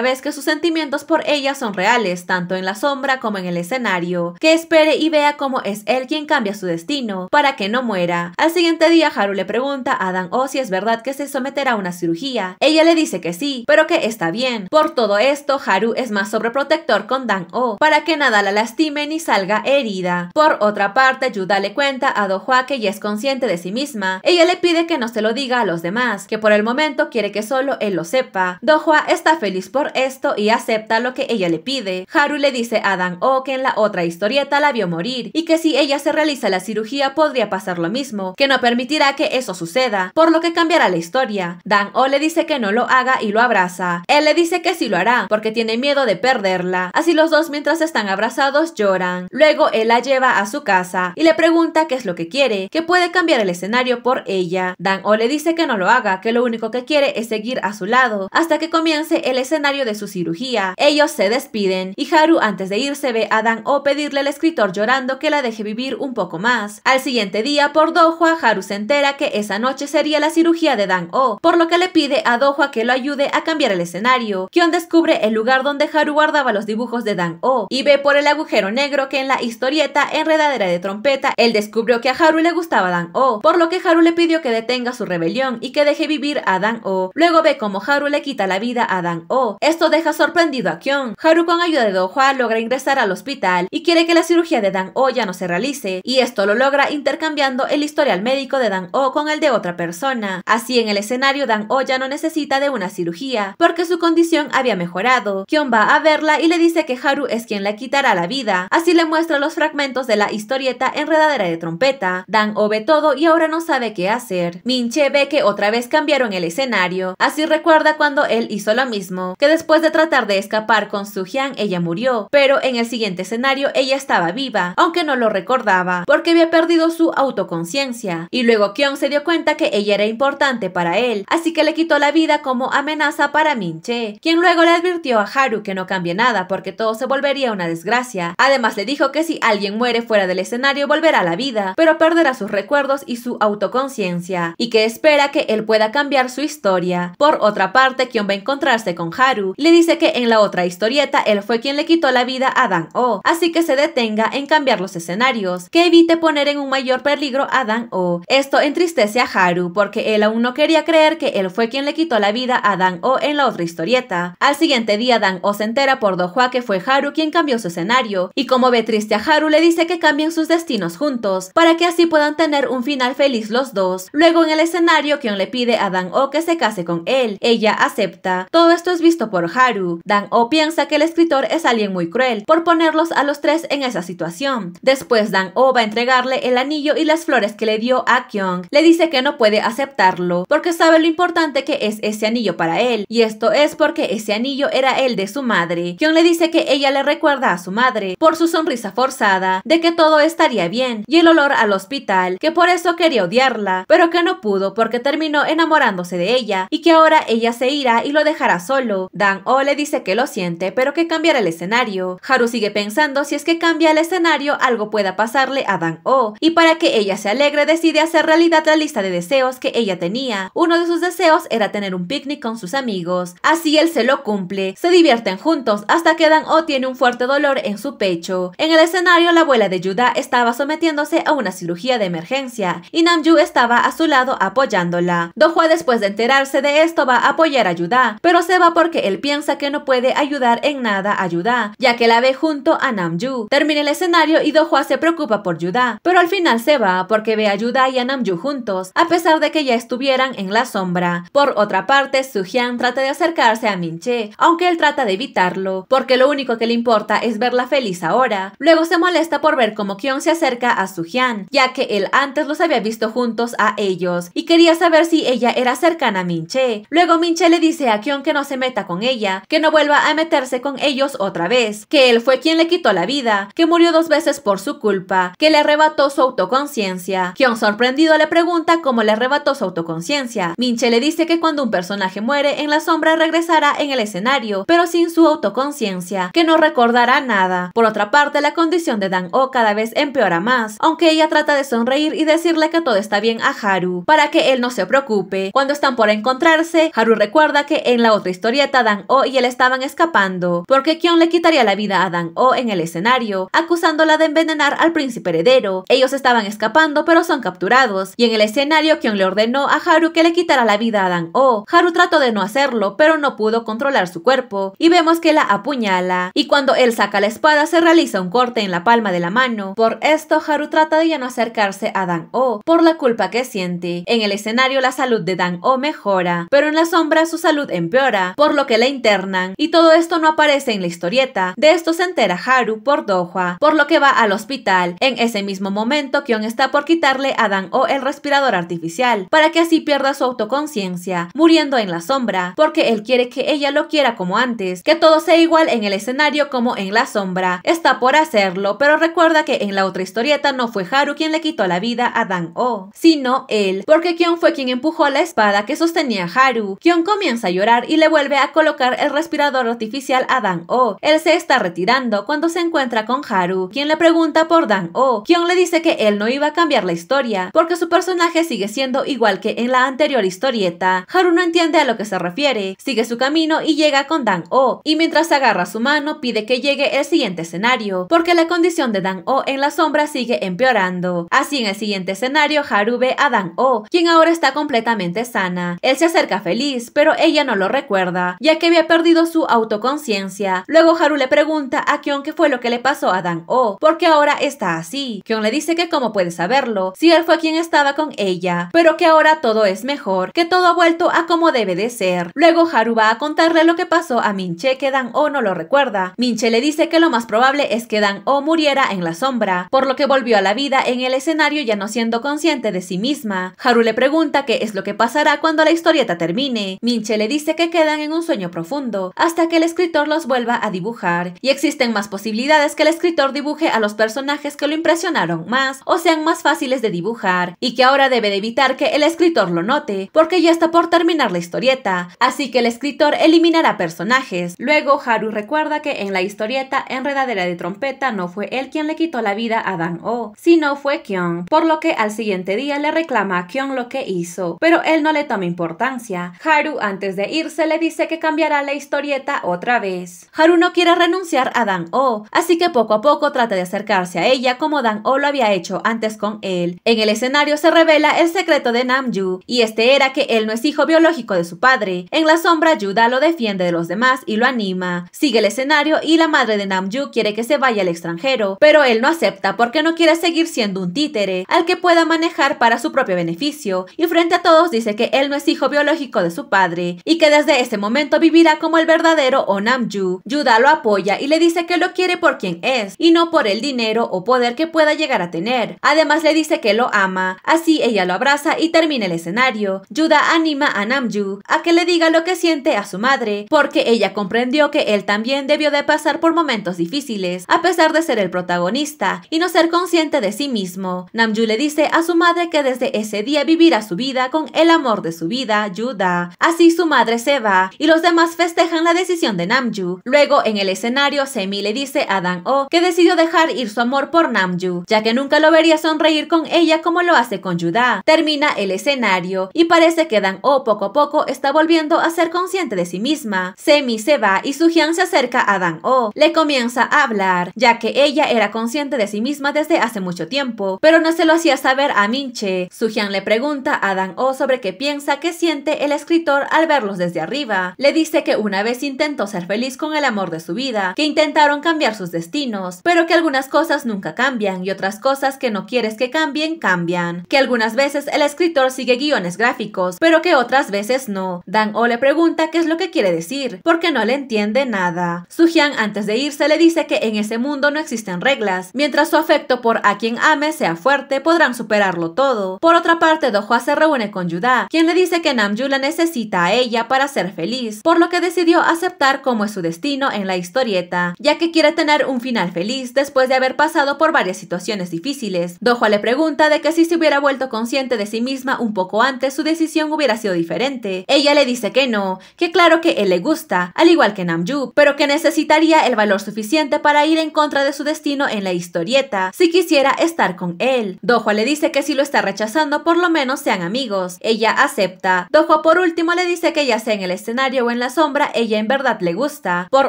vez que sus sentimientos por ella son reales, tanto en la sombra como en el escenario, que espere y vea cómo es él quien cambia su destino para que no muera. Al siguiente día Haru le pregunta a Dan Oh si es verdad que se someterá a una cirugía. Ella le dice que sí, pero que está bien. Por todo esto, Haru es más sobreprotector con Dan Oh para que nada la lastime ni salga herida. Por otra parte, Yuda le cuenta a Dohua que ya es consciente de sí misma. Ella le pide que no se lo diga a los demás, que por el momento quiere que solo él lo sepa. Dohua está feliz por esto y acepta lo que ella le pide. Haru le dice a Dan O oh, que en la otra historieta la vio morir y que si ella se realiza la cirugía podría pasar lo mismo, que no permitirá que eso suceda, por lo que cambiará la historia. Dan O oh, le dice que no lo haga y lo abraza. Él le dice que sí lo hará, porque tiene miedo de perderla. Así los dos mientras están abrazados lloran. Luego él la lleva a su casa y le pregunta qué es lo que quiere, que puede cambiar el escenario por ella. Dan O oh, le dice que no lo haga, que lo único que quiere es seguir a su lado, hasta que comience el escenario de su cirugía. Ellos se despiden y Haru antes de irse ve a Dan O pedirle al escritor llorando que la deje vivir un poco más. Al siguiente día, por Dohua, Haru se entera que esa noche sería la cirugía de Dan O, por lo que le pide a Dohua que lo ayude a cambiar el escenario. Kion descubre el lugar donde Haru guardaba los dibujos de Dan O y ve por el agujero negro que en la historieta Enredadera de Trompeta, él descubrió que a Haru le gustaba Dan O, por lo que Haru le pidió que detenga su rebelión y que deje vivir a Dan O. Luego ve cómo Haru le quita la vida a Dan O. Oh, esto deja sorprendido a Kyung. Haru con ayuda de Dohua, logra ingresar al hospital y quiere que la cirugía de Dan oh ya no se realice, y esto lo logra intercambiando el historial médico de Dan O oh con el de otra persona. Así en el escenario Dan oh ya no necesita de una cirugía, porque su condición había mejorado. Kyung va a verla y le dice que Haru es quien le quitará la vida, así le muestra los fragmentos de la historieta enredadera de trompeta. Dan O oh ve todo y ahora no sabe qué hacer. Minche ve que otra vez cambiaron el escenario Así recuerda cuando él hizo lo mismo, que después de tratar de escapar con Su ella murió, pero en el siguiente escenario ella estaba viva, aunque no lo recordaba, porque había perdido su autoconciencia. Y luego Kyung se dio cuenta que ella era importante para él, así que le quitó la vida como amenaza para Minche, quien luego le advirtió a Haru que no cambie nada porque todo se volvería una desgracia. Además le dijo que si alguien muere fuera del escenario volverá a la vida, pero perderá sus recuerdos y su autoconciencia, y que espera que él pueda cambiar su historia por otra parte, Kion va a encontrarse con Haru. Le dice que en la otra historieta él fue quien le quitó la vida a Dan O, así que se detenga en cambiar los escenarios, que evite poner en un mayor peligro a Dan O. Esto entristece a Haru porque él aún no quería creer que él fue quien le quitó la vida a Dan O en la otra historieta. Al siguiente día Dan O se entera por Dohua que fue Haru quien cambió su escenario y como ve triste a Haru le dice que cambien sus destinos juntos para que así puedan tener un final feliz los dos. Luego en el escenario Kion le pide a Dan O que se case con él. Ella acepta. Todo esto es visto por Haru. Dan O piensa que el escritor es alguien muy cruel por ponerlos a los tres en esa situación. Después Dan O va a entregarle el anillo y las flores que le dio a Kyung. Le dice que no puede aceptarlo porque sabe lo importante que es ese anillo para él. Y esto es porque ese anillo era el de su madre. Kyung le dice que ella le recuerda a su madre por su sonrisa forzada de que todo estaría bien y el olor al hospital, que por eso quería odiarla, pero que no pudo porque terminó enamorándose de ella y que ahora ella se irá y lo dejará solo. Dan O le dice que lo siente, pero que cambiará el escenario. Haru sigue pensando si es que cambia el escenario algo pueda pasarle a Dan O, y para que ella se alegre decide hacer realidad la lista de deseos que ella tenía. Uno de sus deseos era tener un picnic con sus amigos. Así él se lo cumple. Se divierten juntos hasta que Dan O tiene un fuerte dolor en su pecho. En el escenario, la abuela de Yuda estaba sometiéndose a una cirugía de emergencia y Namju estaba a su lado apoyándola. Dohua después de enterarse de esto va a apoyar a Yuda, pero se va porque él piensa que no puede ayudar en nada a Yuda, ya que la ve junto a Namju. Termina el escenario y Dohua se preocupa por Yuda, pero al final se va porque ve a Yuda y a Namju juntos, a pesar de que ya estuvieran en la sombra. Por otra parte, Suhyang trata de acercarse a Minche, aunque él trata de evitarlo, porque lo único que le importa es verla feliz ahora. Luego se molesta por ver cómo Kion se acerca a Suhyang, ya que él antes los había visto juntos a ellos y quería saber si ella era cercana a Minche. Luego Minche le dice a Kion que no se meta con ella, que no vuelva a meterse con ellos otra vez, que él fue quien le quitó la vida, que murió dos veces por su culpa, que le arrebató su autoconciencia. Kion sorprendido le pregunta cómo le arrebató su autoconciencia. Minche le dice que cuando un personaje muere, en la sombra regresará en el escenario, pero sin su autoconciencia, que no recordará nada. Por otra parte, la condición de Dan O cada vez empeora más, aunque ella trata de sonreír y decirle que todo está bien a Haru, para que él no se preocupe. Cuando están por Encontrarse. Haru recuerda que en la otra historieta Dan-O oh y él estaban escapando, porque Kion le quitaría la vida a Dan-O oh en el escenario, acusándola de envenenar al príncipe heredero. Ellos estaban escapando pero son capturados, y en el escenario Kion le ordenó a Haru que le quitara la vida a Dan-O. Oh. Haru trató de no hacerlo, pero no pudo controlar su cuerpo, y vemos que la apuñala, y cuando él saca la espada se realiza un corte en la palma de la mano. Por esto Haru trata de ya no acercarse a Dan-O, por la culpa que siente. En el escenario la salud de Dan-O mejor, pero en la sombra su salud empeora, por lo que la internan, y todo esto no aparece en la historieta. De esto se entera Haru por Doha, por lo que va al hospital. En ese mismo momento, Kion está por quitarle a Dan O el respirador artificial, para que así pierda su autoconciencia, muriendo en la sombra, porque él quiere que ella lo quiera como antes, que todo sea igual en el escenario como en la sombra. Está por hacerlo, pero recuerda que en la otra historieta no fue Haru quien le quitó la vida a Dan O, sino él, porque Kion fue quien empujó la espada que sostenía a Haru. Kion comienza a llorar y le vuelve a colocar el respirador artificial a Dan O. Oh. Él se está retirando cuando se encuentra con Haru, quien le pregunta por Dan O. Oh, Kion le dice que él no iba a cambiar la historia, porque su personaje sigue siendo igual que en la anterior historieta. Haru no entiende a lo que se refiere, sigue su camino y llega con Dan O, oh, y mientras agarra su mano pide que llegue el siguiente escenario, porque la condición de Dan O en la sombra sigue empeorando. Así en el siguiente escenario Haru ve a Dan O, quien ahora está completamente sana. Él se acerca feliz, pero ella no lo recuerda, ya que había perdido su autoconciencia. Luego Haru le pregunta a Kion qué fue lo que le pasó a Dan O, oh, porque ahora está así. Kion le dice que cómo puede saberlo, si él fue quien estaba con ella, pero que ahora todo es mejor, que todo ha vuelto a como debe de ser. Luego Haru va a contarle lo que pasó a Minche que Dan O oh no lo recuerda. Minche le dice que lo más probable es que Dan O oh muriera en la sombra, por lo que volvió a la vida en el escenario ya no siendo consciente de sí misma. Haru le pregunta qué es lo que pasará cuando la historia historieta termine, Minche le dice que quedan en un sueño profundo hasta que el escritor los vuelva a dibujar, y existen más posibilidades que el escritor dibuje a los personajes que lo impresionaron más o sean más fáciles de dibujar, y que ahora debe de evitar que el escritor lo note, porque ya está por terminar la historieta, así que el escritor eliminará personajes. Luego Haru recuerda que en la historieta Enredadera de Trompeta no fue él quien le quitó la vida a Dan O, oh, sino fue Kyung, por lo que al siguiente día le reclama a Kyung lo que hizo, pero él no le toma importancia importancia. Haru antes de irse le dice que cambiará la historieta otra vez. Haru no quiere renunciar a Dan-O, así que poco a poco trata de acercarse a ella como Dan-O lo había hecho antes con él. En el escenario se revela el secreto de Namju, y este era que él no es hijo biológico de su padre. En la sombra Yuda lo defiende de los demás y lo anima. Sigue el escenario y la madre de nam Namju quiere que se vaya al extranjero, pero él no acepta porque no quiere seguir siendo un títere al que pueda manejar para su propio beneficio, y frente a todos dice que él no es hijo biológico de su padre y que desde ese momento vivirá como el verdadero Onamju. Yuda lo apoya y le dice que lo quiere por quien es y no por el dinero o poder que pueda llegar a tener. Además le dice que lo ama. Así ella lo abraza y termina el escenario. Yuda anima a Namju a que le diga lo que siente a su madre, porque ella comprendió que él también debió de pasar por momentos difíciles, a pesar de ser el protagonista y no ser consciente de sí mismo. Namju le dice a su madre que desde ese día vivirá su vida con el amor de su vida Yuda. Así su madre se va y los demás festejan la decisión de Namju. Luego en el escenario, Semi le dice a Dan Oh que decidió dejar ir su amor por Namju, ya que nunca lo vería sonreír con ella como lo hace con Yuda. Termina el escenario y parece que Dan O oh, poco a poco está volviendo a ser consciente de sí misma. Semi se va y Jian se acerca a Dan O. Oh. Le comienza a hablar, ya que ella era consciente de sí misma desde hace mucho tiempo, pero no se lo hacía saber a Minche. Jian le pregunta a Dan Oh sobre qué piensa que siente el escritor al verlos desde arriba. Le dice que una vez intentó ser feliz con el amor de su vida, que intentaron cambiar sus destinos, pero que algunas cosas nunca cambian y otras cosas que no quieres que cambien, cambian. Que algunas veces el escritor sigue guiones gráficos, pero que otras veces no. Dan O le pregunta qué es lo que quiere decir, porque no le entiende nada. Sujian antes de irse le dice que en ese mundo no existen reglas, mientras su afecto por a quien ame sea fuerte, podrán superarlo todo. Por otra parte, Dohua se reúne con Yuda, quien le dice que Namju la necesita a ella para ser feliz, por lo que decidió aceptar como es su destino en la historieta, ya que quiere tener un final feliz después de haber pasado por varias situaciones difíciles. Dojo le pregunta de que si se hubiera vuelto consciente de sí misma un poco antes, su decisión hubiera sido diferente. Ella le dice que no, que claro que él le gusta, al igual que Namju, pero que necesitaría el valor suficiente para ir en contra de su destino en la historieta, si quisiera estar con él. Dojo le dice que si lo está rechazando, por lo menos sean amigos. Ella acepta Dojo por último le dice que ya sea en el escenario o en la sombra, ella en verdad le gusta. Por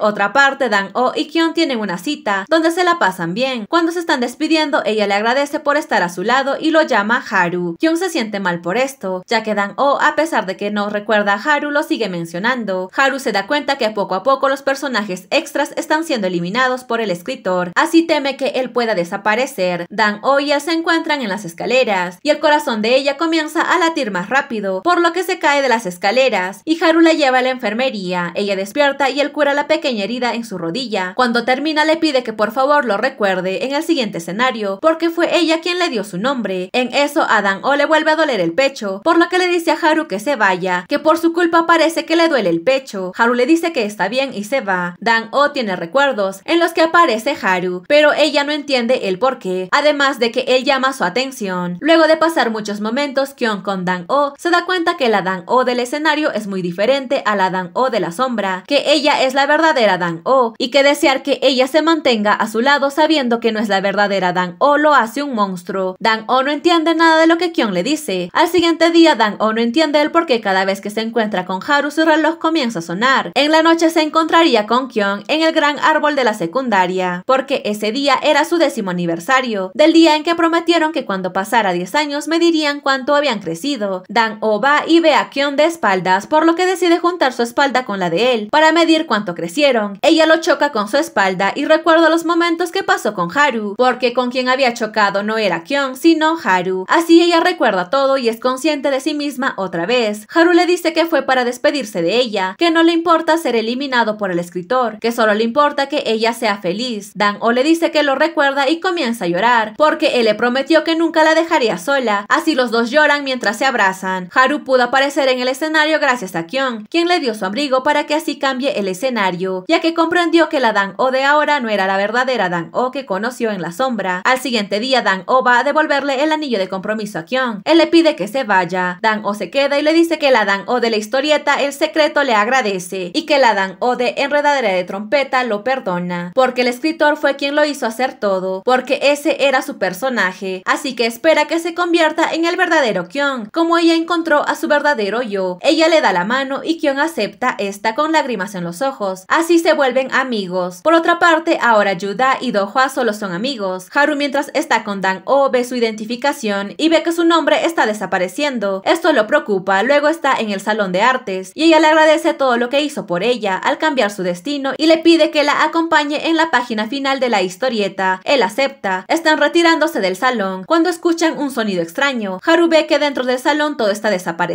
otra parte, Dan O y Kion tienen una cita, donde se la pasan bien. Cuando se están despidiendo, ella le agradece por estar a su lado y lo llama Haru. Kion se siente mal por esto, ya que Dan O, a pesar de que no recuerda a Haru, lo sigue mencionando. Haru se da cuenta que poco a poco los personajes extras están siendo eliminados por el escritor, así teme que él pueda desaparecer. Dan O y él se encuentran en las escaleras, y el corazón de ella comienza a latir más rápido, por lo que se cae de las escaleras y Haru la lleva a la enfermería. Ella despierta y él cura la pequeña herida en su rodilla. Cuando termina le pide que por favor lo recuerde en el siguiente escenario porque fue ella quien le dio su nombre. En eso a Dan O le vuelve a doler el pecho, por lo que le dice a Haru que se vaya, que por su culpa parece que le duele el pecho. Haru le dice que está bien y se va. Dan O tiene recuerdos en los que aparece Haru, pero ella no entiende el por qué, además de que él llama su atención. Luego de pasar muchos momentos, Kion con Dan O se da cuenta que que la Dan O del escenario es muy diferente a la Dan O de la sombra, que ella es la verdadera Dan O y que desear que ella se mantenga a su lado sabiendo que no es la verdadera Dan O lo hace un monstruo. Dan O no entiende nada de lo que Kion le dice. Al siguiente día Dan O no entiende el por qué cada vez que se encuentra con Haru su reloj comienza a sonar. En la noche se encontraría con Kion en el gran árbol de la secundaria, porque ese día era su décimo aniversario, del día en que prometieron que cuando pasara 10 años me dirían cuánto habían crecido. Dan O va y ve a Kion de espaldas, por lo que decide juntar su espalda con la de él para medir cuánto crecieron. Ella lo choca con su espalda y recuerda los momentos que pasó con Haru, porque con quien había chocado no era Kion, sino Haru. Así ella recuerda todo y es consciente de sí misma otra vez. Haru le dice que fue para despedirse de ella, que no le importa ser eliminado por el escritor, que solo le importa que ella sea feliz. Dan O le dice que lo recuerda y comienza a llorar, porque él le prometió que nunca la dejaría sola. Así los dos lloran mientras se abrazan. Haru pudo aparecer en el escenario gracias a Kion, quien le dio su abrigo para que así cambie el escenario, ya que comprendió que la Dan O de ahora no era la verdadera Dan O que conoció en la sombra. Al siguiente día, Dan O va a devolverle el anillo de compromiso a Kion. Él le pide que se vaya. Dan O se queda y le dice que la Dan O de la historieta El Secreto le agradece y que la Dan O de Enredadera de Trompeta lo perdona, porque el escritor fue quien lo hizo hacer todo, porque ese era su personaje, así que espera que se convierta en el verdadero Kion, como ella encontró a su verdadero yo. Ella le da la mano y Kion acepta esta con lágrimas en los ojos. Así se vuelven amigos. Por otra parte, ahora Yuda y Dohua solo son amigos. Haru mientras está con Dan O ve su identificación y ve que su nombre está desapareciendo. Esto lo preocupa, luego está en el salón de artes y ella le agradece todo lo que hizo por ella al cambiar su destino y le pide que la acompañe en la página final de la historieta. Él acepta. Están retirándose del salón cuando escuchan un sonido extraño. Haru ve que dentro del salón todo está desaparecido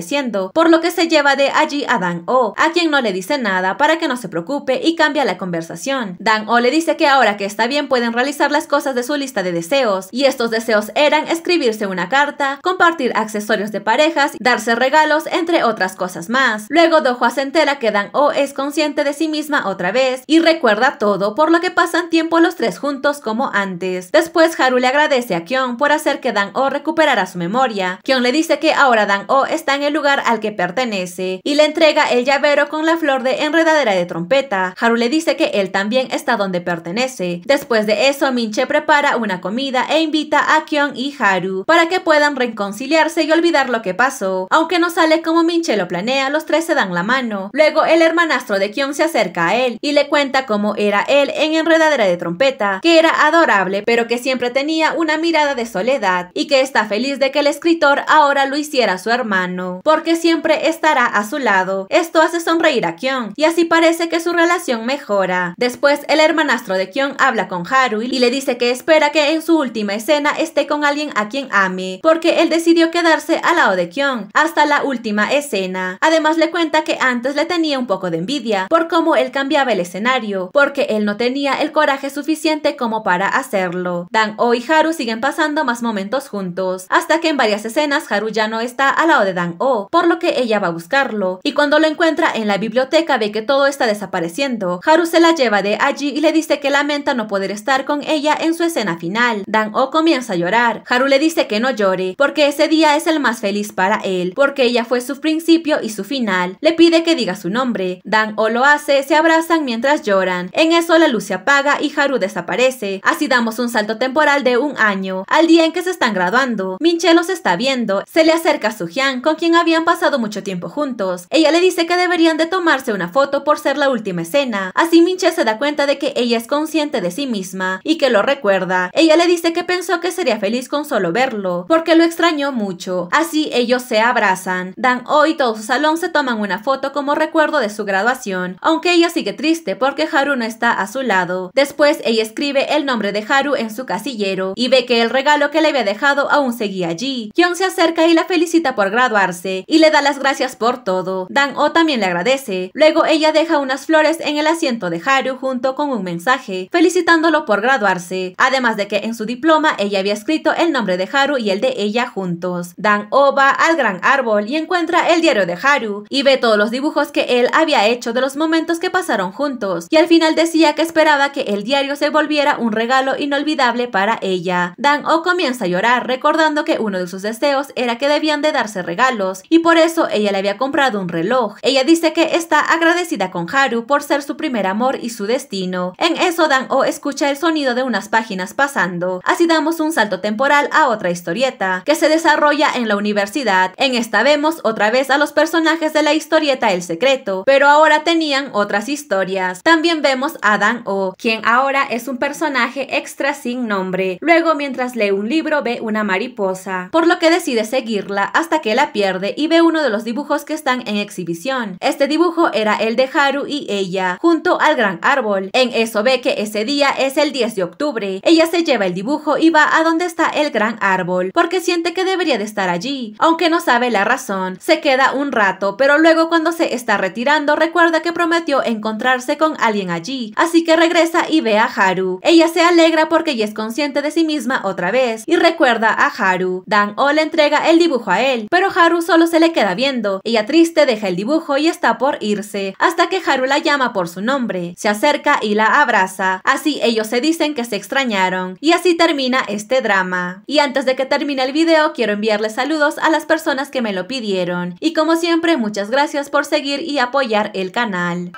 por lo que se lleva de allí a Dan O, a quien no le dice nada para que no se preocupe y cambia la conversación. Dan O le dice que ahora que está bien pueden realizar las cosas de su lista de deseos, y estos deseos eran escribirse una carta, compartir accesorios de parejas, darse regalos, entre otras cosas más. Luego dojo se entera que Dan O es consciente de sí misma otra vez y recuerda todo, por lo que pasan tiempo los tres juntos como antes. Después Haru le agradece a Kion por hacer que Dan O recuperara su memoria. Kion le dice que ahora Dan O está en el lugar al que pertenece y le entrega el llavero con la flor de enredadera de trompeta. Haru le dice que él también está donde pertenece. Después de eso, Minche prepara una comida e invita a Kion y Haru para que puedan reconciliarse y olvidar lo que pasó. Aunque no sale como Minche lo planea, los tres se dan la mano. Luego el hermanastro de Kion se acerca a él y le cuenta cómo era él en enredadera de trompeta, que era adorable pero que siempre tenía una mirada de soledad y que está feliz de que el escritor ahora lo hiciera su hermano porque siempre estará a su lado. Esto hace sonreír a Kion. y así parece que su relación mejora. Después, el hermanastro de Kion habla con Haru y le dice que espera que en su última escena esté con alguien a quien ame, porque él decidió quedarse al lado de Kion hasta la última escena. Además, le cuenta que antes le tenía un poco de envidia por cómo él cambiaba el escenario, porque él no tenía el coraje suficiente como para hacerlo. Dan O y Haru siguen pasando más momentos juntos, hasta que en varias escenas Haru ya no está al lado de Dan O por lo que ella va a buscarlo, y cuando lo encuentra en la biblioteca ve que todo está desapareciendo. Haru se la lleva de allí y le dice que lamenta no poder estar con ella en su escena final. Dan O comienza a llorar. Haru le dice que no llore, porque ese día es el más feliz para él, porque ella fue su principio y su final. Le pide que diga su nombre. Dan O lo hace, se abrazan mientras lloran. En eso la luz se apaga y Haru desaparece. Así damos un salto temporal de un año, al día en que se están graduando. Minche los está viendo, se le acerca a Jian con quien habían pasado mucho tiempo juntos. Ella le dice que deberían de tomarse una foto por ser la última escena. Así Minche se da cuenta de que ella es consciente de sí misma y que lo recuerda. Ella le dice que pensó que sería feliz con solo verlo, porque lo extrañó mucho. Así ellos se abrazan. Dan O y todo su salón se toman una foto como recuerdo de su graduación, aunque ella sigue triste porque Haru no está a su lado. Después ella escribe el nombre de Haru en su casillero y ve que el regalo que le había dejado aún seguía allí. Kion se acerca y la felicita por graduarse y le da las gracias por todo. Dan O también le agradece. Luego ella deja unas flores en el asiento de Haru junto con un mensaje, felicitándolo por graduarse, además de que en su diploma ella había escrito el nombre de Haru y el de ella juntos. Dan O va al gran árbol y encuentra el diario de Haru y ve todos los dibujos que él había hecho de los momentos que pasaron juntos y al final decía que esperaba que el diario se volviera un regalo inolvidable para ella. Dan O comienza a llorar recordando que uno de sus deseos era que debían de darse regalos y por eso ella le había comprado un reloj. Ella dice que está agradecida con Haru por ser su primer amor y su destino. En eso Dan O escucha el sonido de unas páginas pasando. Así damos un salto temporal a otra historieta, que se desarrolla en la universidad. En esta vemos otra vez a los personajes de la historieta El Secreto, pero ahora tenían otras historias. También vemos a Dan O, quien ahora es un personaje extra sin nombre. Luego, mientras lee un libro, ve una mariposa, por lo que decide seguirla hasta que la pierde y ve uno de los dibujos que están en exhibición. Este dibujo era el de Haru y ella, junto al gran árbol. En eso ve que ese día es el 10 de octubre. Ella se lleva el dibujo y va a donde está el gran árbol, porque siente que debería de estar allí, aunque no sabe la razón. Se queda un rato, pero luego cuando se está retirando recuerda que prometió encontrarse con alguien allí, así que regresa y ve a Haru. Ella se alegra porque ya es consciente de sí misma otra vez y recuerda a Haru. Dan O le entrega el dibujo a él, pero Haru solo se le queda viendo. Ella triste deja el dibujo y está por irse, hasta que Haru la llama por su nombre, se acerca y la abraza. Así ellos se dicen que se extrañaron. Y así termina este drama. Y antes de que termine el video, quiero enviarles saludos a las personas que me lo pidieron. Y como siempre, muchas gracias por seguir y apoyar el canal.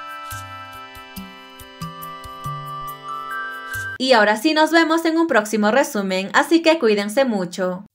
Y ahora sí nos vemos en un próximo resumen, así que cuídense mucho.